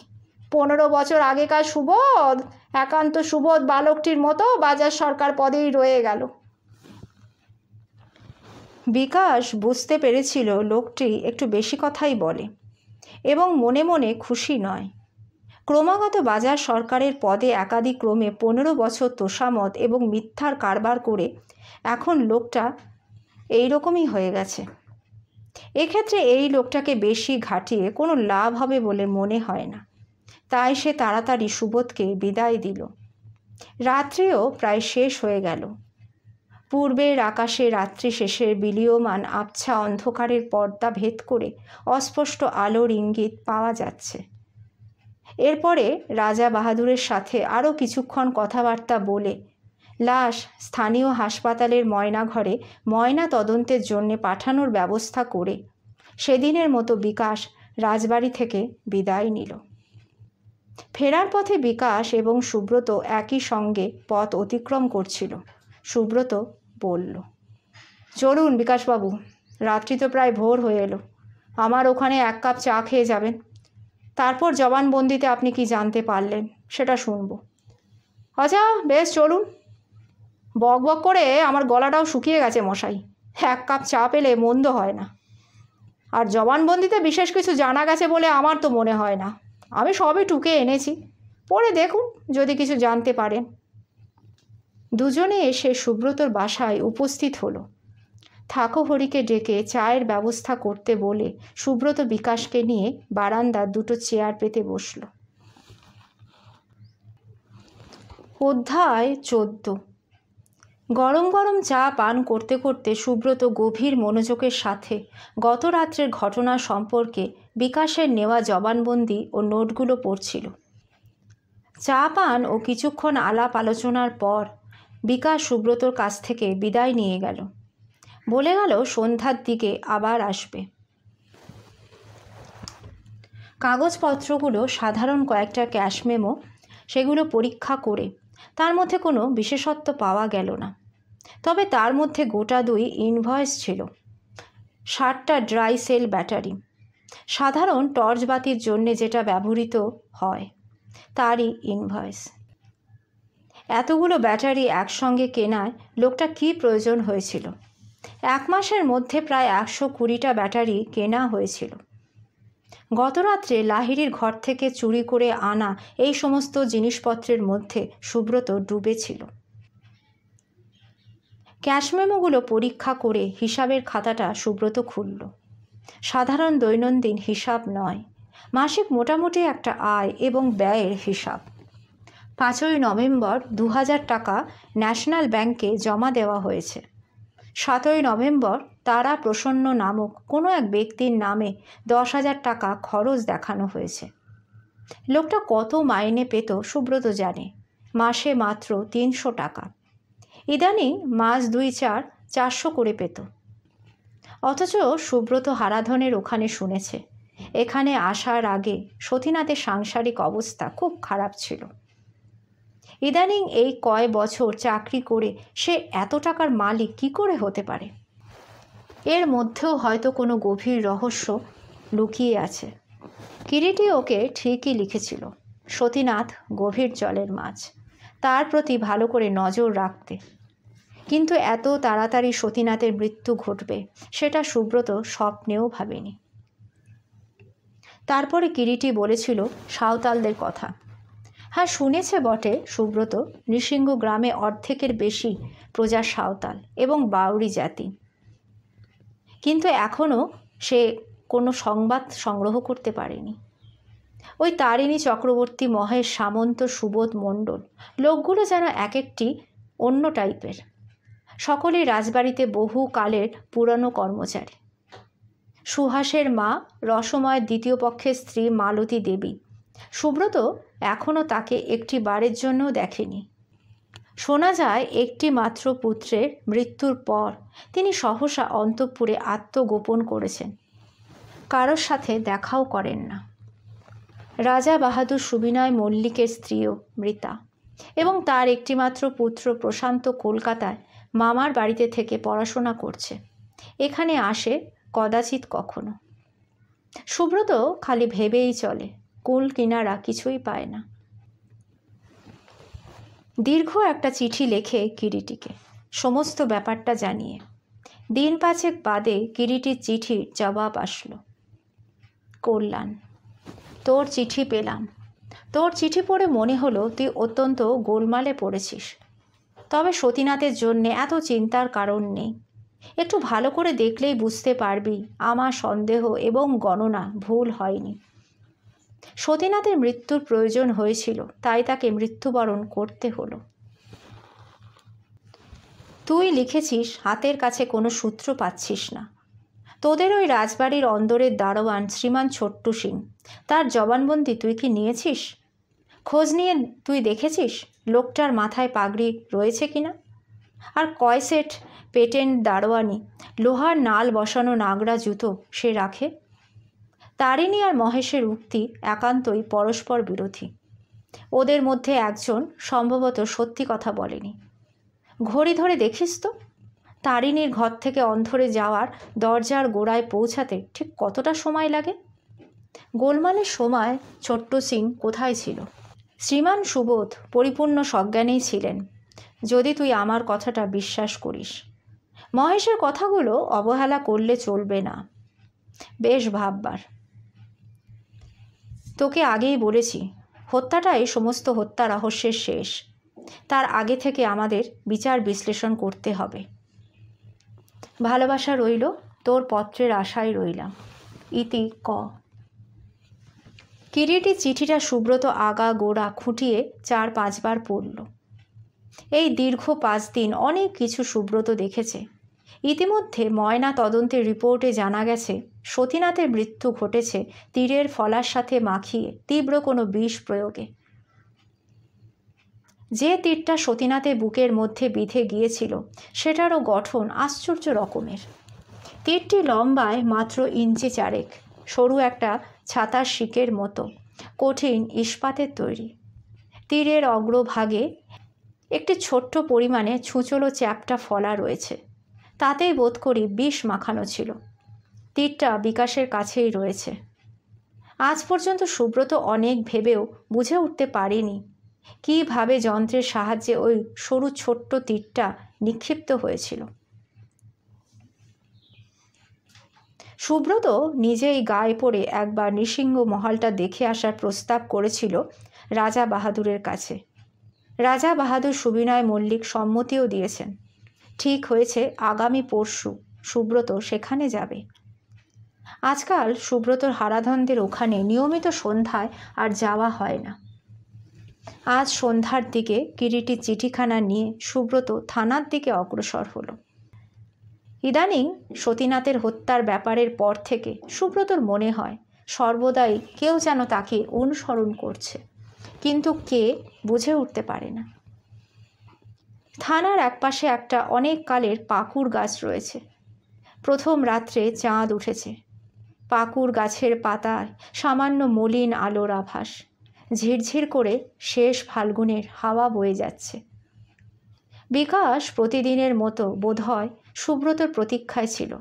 পনেরো বছর আগেকার সুবোধ একান্ত সুবোধ বালকটির মতো বাজার সরকার পদেই রয়ে গেল বিকাশ বুঝতে পেরেছিল লোকটি একটু বেশি কথাই বলে এবং মনে মনে খুশি নয় ক্রমাগত বাজার সরকারের পদে একাধিক্রমে পনেরো বছর তোষামত এবং মিথ্যার কারবার করে এখন লোকটা এইরকমই হয়ে গেছে এক্ষেত্রে এই লোকটাকে বেশি ঘাটিয়ে কোনো লাভ হবে বলে মনে হয় না তাই সে তাড়াতাড়ি সুবোধকে বিদায় দিল রাত্রেও প্রায় শেষ হয়ে গেল পূর্বের আকাশে রাত্রি শেষের বিলীয়মান আবছা অন্ধকারের পর্দা ভেদ করে অস্পষ্ট আলোর ইঙ্গিত পাওয়া যাচ্ছে এরপরে রাজা বাহাদুরের সাথে আরও কিছুক্ষণ কথাবার্তা বলে লাশ স্থানীয় হাসপাতালের ময়নাঘরে ময়না তদন্তের জন্যে পাঠানোর ব্যবস্থা করে সেদিনের মতো বিকাশ রাজবাড়ি থেকে বিদায় নিল ফেরার পথে বিকাশ এবং সুব্রত একই সঙ্গে পথ অতিক্রম করছিল সুব্রত বলল চলুন বিকাশবাবু রাত্রি তো প্রায় ভোর হয়ে এলো আমার ওখানে এক কাপ চা খেয়ে যাবেন তারপর জবানবন্দিতে আপনি কি জানতে পারলেন সেটা শুনব আচ্ছা বেশ চলুন বক বক করে আমার গলাটাও শুকিয়ে গেছে মশাই এক কাপ চা পেলে মন্দ হয় না আর জবানবন্দিতে বিশেষ কিছু জানা গেছে বলে আমার তো মনে হয় না আমি সবই টুকে এনেছি পরে দেখুন যদি কিছু জানতে পারেন দুজনে এসে সুব্রতর বাসায় উপস্থিত হলো থাকো হরিকে ডেকে চায়ের ব্যবস্থা করতে বলে সুব্রত বিকাশকে নিয়ে বারান্দার দুটো চেয়ার পেতে বসল অধ্যায় চোদ্দ গরম গরম চা পান করতে করতে সুব্রত গভীর মনোযোগের সাথে গত রাত্রের ঘটনা সম্পর্কে বিকাশের নেওয়া জবানবন্দি ও নোটগুলো পড়ছিল চা পান ও কিছুক্ষণ আলাপ আলোচনার পর বিকাশ সুব্রতর কাছ থেকে বিদায় নিয়ে গেল বলে গেল সন্ধ্যার দিকে আবার আসবে কাগজপত্রগুলো সাধারণ কয়েকটা ক্যাশ মেমো সেগুলো পরীক্ষা করে তার মধ্যে কোনো বিশেষত্ব পাওয়া গেল না তবে তার মধ্যে গোটা দুই ইনভয়েস ছিল ষাটটা ড্রাই সেল ব্যাটারি সাধারণ টর্চ বাতির জন্যে যেটা ব্যবহৃত হয় তারই ইনভয়েস এতগুলো ব্যাটারি একসঙ্গে কেনায় লোকটা কি প্রয়োজন হয়েছিল এক মাসের মধ্যে প্রায় একশো কুড়িটা ব্যাটারি কেনা হয়েছিল গতরাত্রে লাহিড়ির ঘর থেকে চুরি করে আনা এই সমস্ত জিনিসপত্রের মধ্যে সুব্রত ডুবেছিল ক্যাশমেমোগুলো পরীক্ষা করে হিসাবের খাতাটা সুব্রত খুলল সাধারণ দৈনন্দিন হিসাব নয় মাসিক মোটামুটি একটা আয় এবং ব্যয়ের হিসাব পাঁচই নভেম্বর দু টাকা ন্যাশনাল ব্যাংকে জমা দেওয়া হয়েছে সাতই নভেম্বর তারা প্রসন্ন নামক কোনো এক ব্যক্তির নামে দশ হাজার টাকা খরচ দেখানো হয়েছে লোকটা কত মাইনে পেত সুব্রত জানে মাসে মাত্র তিনশো টাকা ইদানিং মাস দুই চার চারশো করে পেত অথচ সুব্রত হারাধনের ওখানে শুনেছে এখানে আসার আগে সতীনাথের সাংসারিক অবস্থা খুব খারাপ ছিল ইদানিং এই কয় বছর চাকরি করে সে এত টাকার মালিক কি করে হতে পারে এর মধ্যেও হয়তো কোনো গভীর রহস্য লুকিয়ে আছে কিরিটি ওকে ঠিকই লিখেছিল সতীনাথ গভীর জলের মাছ তার প্রতি ভালো করে নজর রাখতে কিন্তু এত তাড়াতাড়ি সতীনাথের মৃত্যু ঘটবে সেটা সুব্রত স্বপ্নেও ভাবেনি তারপরে কিরিটি বলেছিল সাঁওতালদের কথা হ্যাঁ শুনেছে বটে সুব্রত নৃসিংহ গ্রামে অর্ধেকের বেশি প্রজা সাঁওতাল এবং বাউরি জাতি কিন্তু এখনও সে কোনো সংবাদ সংগ্রহ করতে পারেনি ওই তারিণী চক্রবর্তী মহেশ সামন্ত সুবোধ মণ্ডল লোকগুলো যেন এক একটি অন্য টাইপের সকলেই রাজবাড়িতে বহু কালের পুরনো কর্মচারী সুহাসের মা রসময়ের দ্বিতীয় পক্ষের স্ত্রী মালতী দেবী সুব্রত এখনও তাকে একটি বারের জন্য দেখেনি শোনা যায় একটি মাত্র পুত্রের মৃত্যুর পর তিনি সহসা অন্তঃপুরে আত্মগোপন করেছেন কারোর সাথে দেখাও করেন না রাজা বাহাদুর সুবিনয় মল্লিকের স্ত্রীও মৃতা এবং তার একটিমাত্র পুত্র প্রশান্ত কলকাতায় মামার বাড়িতে থেকে পড়াশোনা করছে এখানে আসে কদাচিৎ কখনো সুব্রত খালি ভেবেই চলে কুল কিনারা কিছুই পায় না দীর্ঘ একটা চিঠি লেখে কিরিটিকে সমস্ত ব্যাপারটা জানিয়ে দিন পাঁচেক বাদে কিরিটির চিঠির জবাব আসলো কল্যাণ তোর চিঠি পেলাম তোর চিঠি পড়ে মনে হলো তুই অত্যন্ত গোলমালে পড়েছিস তবে সতীনাথের জন্যে এত চিন্তার কারণ নেই একটু ভালো করে দেখলেই বুঝতে পারবি আমার সন্দেহ এবং গণনা ভুল হয়নি সতীনাথের মৃত্যুর প্রয়োজন হয়েছিল তাই তাকে মৃত্যুবরণ করতে হলো তুই লিখেছিস হাতের কাছে কোনো সূত্র পাচ্ছিস না তোদের ওই রাজবাড়ির অন্দরের দারোয়ান শ্রীমান ছোট্টু সিং তার জবানবন্দি তুই কি নিয়েছিস খোঁজ নিয়ে তুই দেখেছিস লোকটার মাথায় পাগড়ি রয়েছে কিনা আর কয় সেট পেটেন্ট দারোয়ানি লোহার নাল বসানো নাগড়া জুতো সে রাখে তারিণী আর মহেশের উক্তি একান্তই পরস্পর বিরোধী ওদের মধ্যে একজন সম্ভবত সত্যি কথা বলেনি ঘড়ি ধরে দেখিস তো তারিণীর ঘর থেকে অন্ধরে যাওয়ার দরজার গোড়ায় পৌঁছাতে ঠিক কতটা সময় লাগে গোলমালের সময় ছোট্ট সিং কোথায় ছিল শ্রীমান সুবোধ পরিপূর্ণ সজ্ঞানেই ছিলেন যদি তুই আমার কথাটা বিশ্বাস করিস মহেশের কথাগুলো অবহেলা করলে চলবে না বেশ ভাববার তোকে আগেই বলেছি হত্যাটাই সমস্ত হত্যা রহস্যের শেষ তার আগে থেকে আমাদের বিচার বিশ্লেষণ করতে হবে ভালোবাসা রইল তোর পত্রের আশায় রইলাম ইতি ক কিরিটি চিঠিটা সুব্রত আগা গোড়া খুঁটিয়ে চার পাঁচবার পড়ল এই দীর্ঘ পাঁচ দিন অনেক কিছু সুব্রত দেখেছে ইতিমধ্যে ময়না তদন্তের রিপোর্টে জানা গেছে সতীনাথের মৃত্যু ঘটেছে তীরের ফলার সাথে মাখিয়ে তীব্র কোনো বিষ প্রয়োগে যে তীরটা সতীনাথের বুকের মধ্যে বিধে গিয়েছিল সেটারও গঠন আশ্চর্য রকমের তীরটি লম্বায় মাত্র ইঞ্চি চারেক সরু একটা ছাতার শিকের মতো কঠিন ইস্পাতের তৈরি তীরের অগ্রভাগে একটি ছোট্ট পরিমাণে ছুঁচলো চ্যাপটা ফলা রয়েছে তাতেই বোধ করি বিষ মাখানো ছিল তীরটা বিকাশের কাছেই রয়েছে আজ পর্যন্ত সুব্রত অনেক ভেবেও বুঝে উঠতে পারেনি কীভাবে যন্ত্রের সাহায্যে ওই সরু ছোট্ট তীরটা নিক্ষিপ্ত হয়েছিল সুব্রত নিজেই গায়ে পড়ে একবার নৃসিংহ মহলটা দেখে আসার প্রস্তাব করেছিল রাজা বাহাদুরের কাছে রাজা বাহাদুর সুবিনয় মল্লিক সম্মতিও দিয়েছেন ঠিক হয়েছে আগামী পরশু সুব্রত সেখানে যাবে আজকাল সুব্রতর হারাধনদের ওখানে নিয়মিত সন্ধ্যায় আর যাওয়া হয় না আজ সন্ধ্যার দিকে কিরিটি চিঠিখানা নিয়ে সুব্রত থানার দিকে অগ্রসর হলো ইদানিং সতীনাথের হত্যার ব্যাপারের পর থেকে সুব্রতর মনে হয় সর্বদাই কেউ যেন তাকে অনুসরণ করছে কিন্তু কে বুঝে উঠতে পারে না থানার একপাশে একটা অনেক কালের পাকুর গাছ রয়েছে প্রথম রাত্রে চাঁদ উঠেছে পাকুর গাছের পাতায় সামান্য মলিন আলোর আভাস ঝিরঝির করে শেষ ফাল্গুনের হাওয়া বয়ে যাচ্ছে বিকাশ প্রতিদিনের মতো বোধহয় সুব্রতর প্রতীক্ষায় ছিল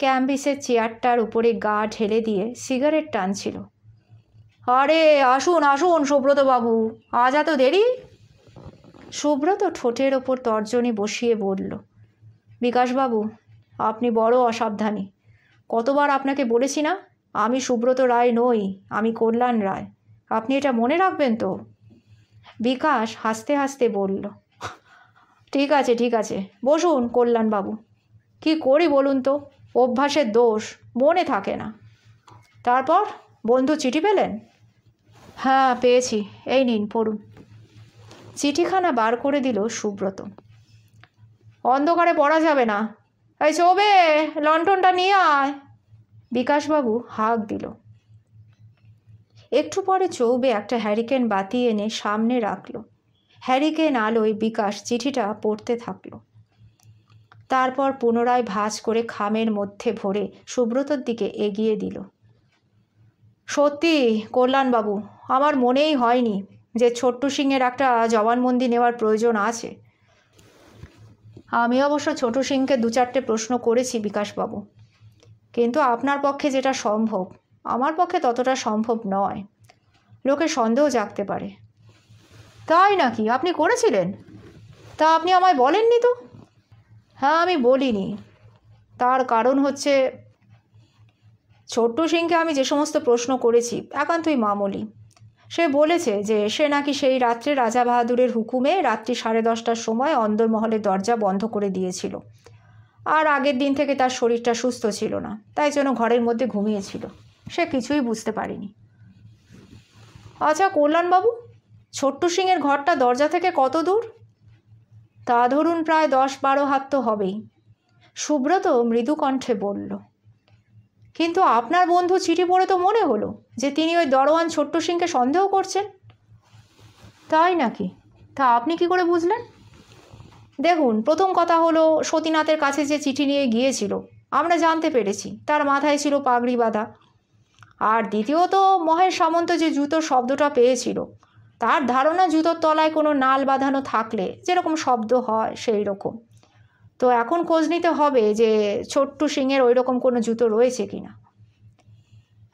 ক্যাম্বিসের চেয়ারটার উপরে গা ঢেলে দিয়ে সিগারেট টানছিল আরে আসুন আসুন সুব্রত বাবু আজ এত দেরি সুব্রত ঠোঁটের ওপর তর্জনী বসিয়ে বলল বিকাশবাবু আপনি বড় অসাবধানী কতবার আপনাকে বলেছি না আমি সুব্রত রায় নই আমি কল্যাণ রায় আপনি এটা মনে রাখবেন তো বিকাশ হাসতে হাসতে বলল ঠিক আছে ঠিক আছে বসুন কল্যাণবাবু কি করি বলুন তো অভ্যাসের দোষ মনে থাকে না তারপর বন্ধু চিঠি পেলেন হ্যাঁ পেয়েছি এই নিন পড়ুন চিঠিখানা বার করে দিল সুব্রত অন্ধকারে পড়া যাবে না এই চোবে লন্ঠনটা নিয়ে আয় বিকাশবাবু হাঁক দিল একটু পরে চৌবে একটা হ্যারিকেন বাতি এনে সামনে রাখলো না আলোয় বিকাশ চিঠিটা পড়তে থাকলো তারপর পুনরায় ভাঁজ করে খামের মধ্যে ভরে সুব্রতর দিকে এগিয়ে দিল সত্যি কল্যাণবাবু আমার মনেই হয়নি যে ছোট্টু সিংয়ের একটা জবানবন্দি নেওয়ার প্রয়োজন আছে আমি অবশ্য ছোট সিংকে দু চারটে প্রশ্ন করেছি বিকাশবাবু কিন্তু আপনার পক্ষে যেটা সম্ভব আমার পক্ষে ততটা সম্ভব নয় লোকে সন্দেহ জাগতে পারে তাই নাকি আপনি করেছিলেন তা আপনি আমায় বলেননি তো হ্যাঁ আমি বলিনি তার কারণ হচ্ছে ছোট্ট সিংকে আমি যে সমস্ত প্রশ্ন করেছি একান্তই মামলি সে বলেছে যে সে নাকি সেই রাত্রে রাজা বাহাদুরের হুকুমে রাত্রি সাড়ে দশটার সময় অন্দরমহলের দরজা বন্ধ করে দিয়েছিল আর আগের দিন থেকে তার শরীরটা সুস্থ ছিল না তাই যেন ঘরের মধ্যে ঘুমিয়েছিল সে কিছুই বুঝতে পারিনি আচ্ছা কল্যাণবাবু ছোট্টু সিংয়ের ঘরটা দরজা থেকে কত দূর তা ধরুন প্রায় দশ বারো হাত তো হবেই সুব্রত মৃদু কণ্ঠে বলল কিন্তু আপনার বন্ধু চিঠি পড়ে তো মনে হলো যে তিনি ওই দরোয়ান ছোট্ট সিংকে সন্দেহ করছেন তাই নাকি তা আপনি কি করে বুঝলেন দেখুন প্রথম কথা হলো সতীনাথের কাছে যে চিঠি নিয়ে গিয়েছিল আমরা জানতে পেরেছি তার মাথায় ছিল পাগড়ি বাঁধা আর দ্বিতীয়ত মহেশ সামন্ত যে জুতোর শব্দটা পেয়েছিল তার ধারণা জুতোর তলায় কোনো নাল বাঁধানো থাকলে যেরকম শব্দ হয় সেই রকম তো এখন খোঁজ নিতে হবে যে ছোট্টু সিংয়ের ওই রকম কোনো জুতো রয়েছে কি না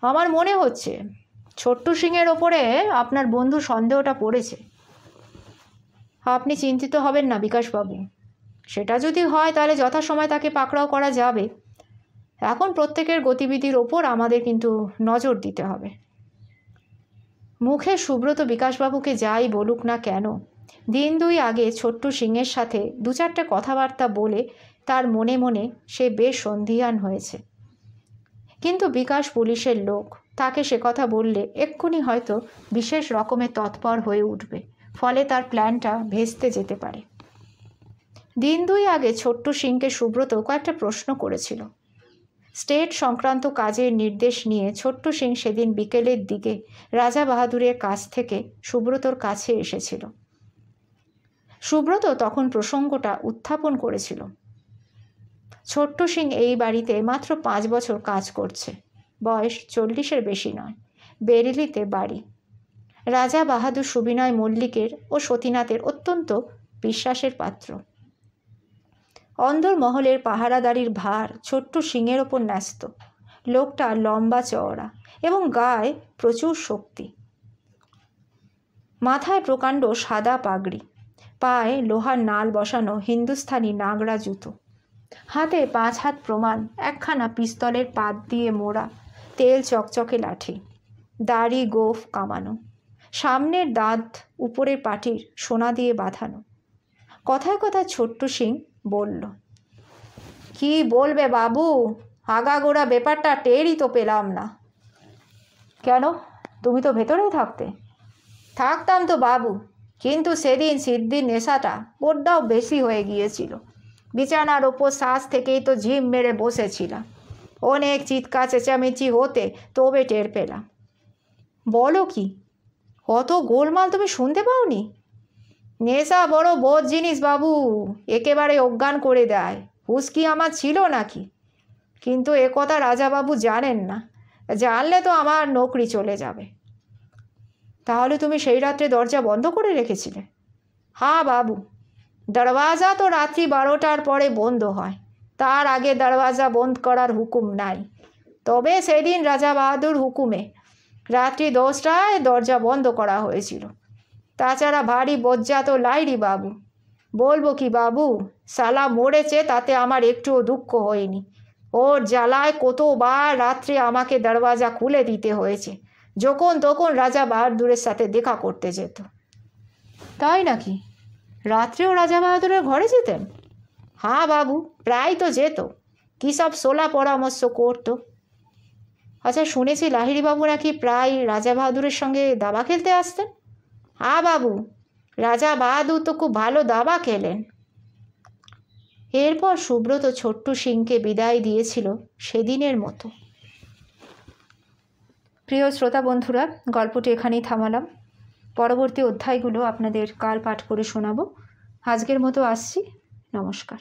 আমার মনে হচ্ছে ছোট্টু সিংয়ের ওপরে আপনার বন্ধু সন্দেহটা পড়েছে আপনি চিন্তিত হবেন না বিকাশবাবু সেটা যদি হয় তাহলে যথাসময় তাকে পাকড়াও করা যাবে এখন প্রত্যেকের গতিবিধির ওপর আমাদের কিন্তু নজর দিতে হবে মুখে সুব্রত বিকাশবাবুকে যাই বলুক না কেন দিন দুই আগে ছোট্টু সিংয়ের সাথে দু চারটে কথাবার্তা বলে তার মনে মনে সে বেশ সন্ধিহান হয়েছে কিন্তু বিকাশ পুলিশের লোক তাকে সে কথা বললে এক্ষুনি হয়তো বিশেষ রকমের তৎপর হয়ে উঠবে ফলে তার প্ল্যানটা ভেস্তে যেতে পারে দিন দুই আগে ছোট্ট সিংকে সুব্রত কয়েকটা প্রশ্ন করেছিল স্টেট সংক্রান্ত কাজের নির্দেশ নিয়ে ছোট্ট সিং সেদিন বিকেলের দিকে রাজা বাহাদুরের কাছ থেকে সুব্রতর কাছে এসেছিল সুব্রত তখন প্রসঙ্গটা উত্থাপন করেছিল ছোট্ট সিং এই বাড়িতে মাত্র পাঁচ বছর কাজ করছে বয়স চল্লিশের বেশি নয় বেরেলিতে বাড়ি রাজা বাহাদুর সুবিনয় মল্লিকের ও সতীনাথের অত্যন্ত বিশ্বাসের পাত্র মহলের পাহারাদারির ভার ছোট্ট শিঙের ওপর ন্যস্ত লোকটা লম্বা চওড়া এবং গায়ে প্রচুর শক্তি মাথায় প্রকাণ্ড সাদা পাগড়ি পায়ে লোহার নাল বসানো হিন্দুস্থানি নাগড়া জুতো হাতে পাঁচ হাত প্রমাণ একখানা পিস্তলের পাত দিয়ে মোড়া তেল চকচকে লাঠি দাড়ি গোফ কামানো সামনের দাঁত উপরের পাটির সোনা দিয়ে বাঁধানো কথায় কথায় ছোট্ট সিং বলল কি বলবে বাবু আগাগোড়া ব্যাপারটা টেরই তো পেলাম না কেন তুমি তো ভেতরেই থাকতে থাকতাম তো বাবু কিন্তু সেদিন সিদ্ধির নেশাটা বড্ডাও বেশি হয়ে গিয়েছিল বিছানার ওপর শ্বাস থেকেই তো ঝিম মেরে বসেছিলাম অনেক চিৎকা চেঁচামেচি হতে তবে টের পেলাম বলো কি অত গোলমাল তুমি শুনতে পাওনি নেশা বড় বোধ জিনিস বাবু একেবারে অজ্ঞান করে দেয় হুস্কি আমার ছিল নাকি কিন্তু এ কথা রাজাবাবু জানেন না জানলে তো আমার নকরি চলে যাবে তাহলে তুমি সেই রাত্রে দরজা বন্ধ করে রেখেছিলে হ্যাঁ বাবু দরওয়াজা তো রাত্রি বারোটার পরে বন্ধ হয় তার আগে দরওয়াজা বন্ধ করার হুকুম নাই তবে সেদিন রাজা বাহাদুর হুকুমে রাত্রি দশটায় দরজা বন্ধ করা হয়েছিল তাছাড়া ভারী বজ্জাত লাইরি বাবু বলবো কি বাবু সালা মরেছে তাতে আমার একটুও দুঃখ হয়নি ওর জ্বালায় কতবার রাত্রে আমাকে দরওয়াজা খুলে দিতে হয়েছে যখন তখন রাজা বাহাদুরের সাথে দেখা করতে যেত তাই নাকি রাত্রেও রাজা বাহাদুরের ঘরে যেতেন হ্যাঁ বাবু প্রায় তো যেত কী সব সোলা পরামর্শ করতো আচ্ছা শুনেছি বাবু নাকি প্রায় রাজা বাহাদুরের সঙ্গে দাবা খেলতে আসতেন হা বাবু রাজা বাহাদু তো খুব ভালো দাবা খেলেন এরপর সুব্রত ছোট্টু সিংকে বিদায় দিয়েছিল সেদিনের মতো প্রিয় শ্রোতা বন্ধুরা গল্পটি এখানেই থামালাম পরবর্তী অধ্যায়গুলো আপনাদের কাল পাঠ করে শোনাবো আজকের মতো আসছি নমস্কার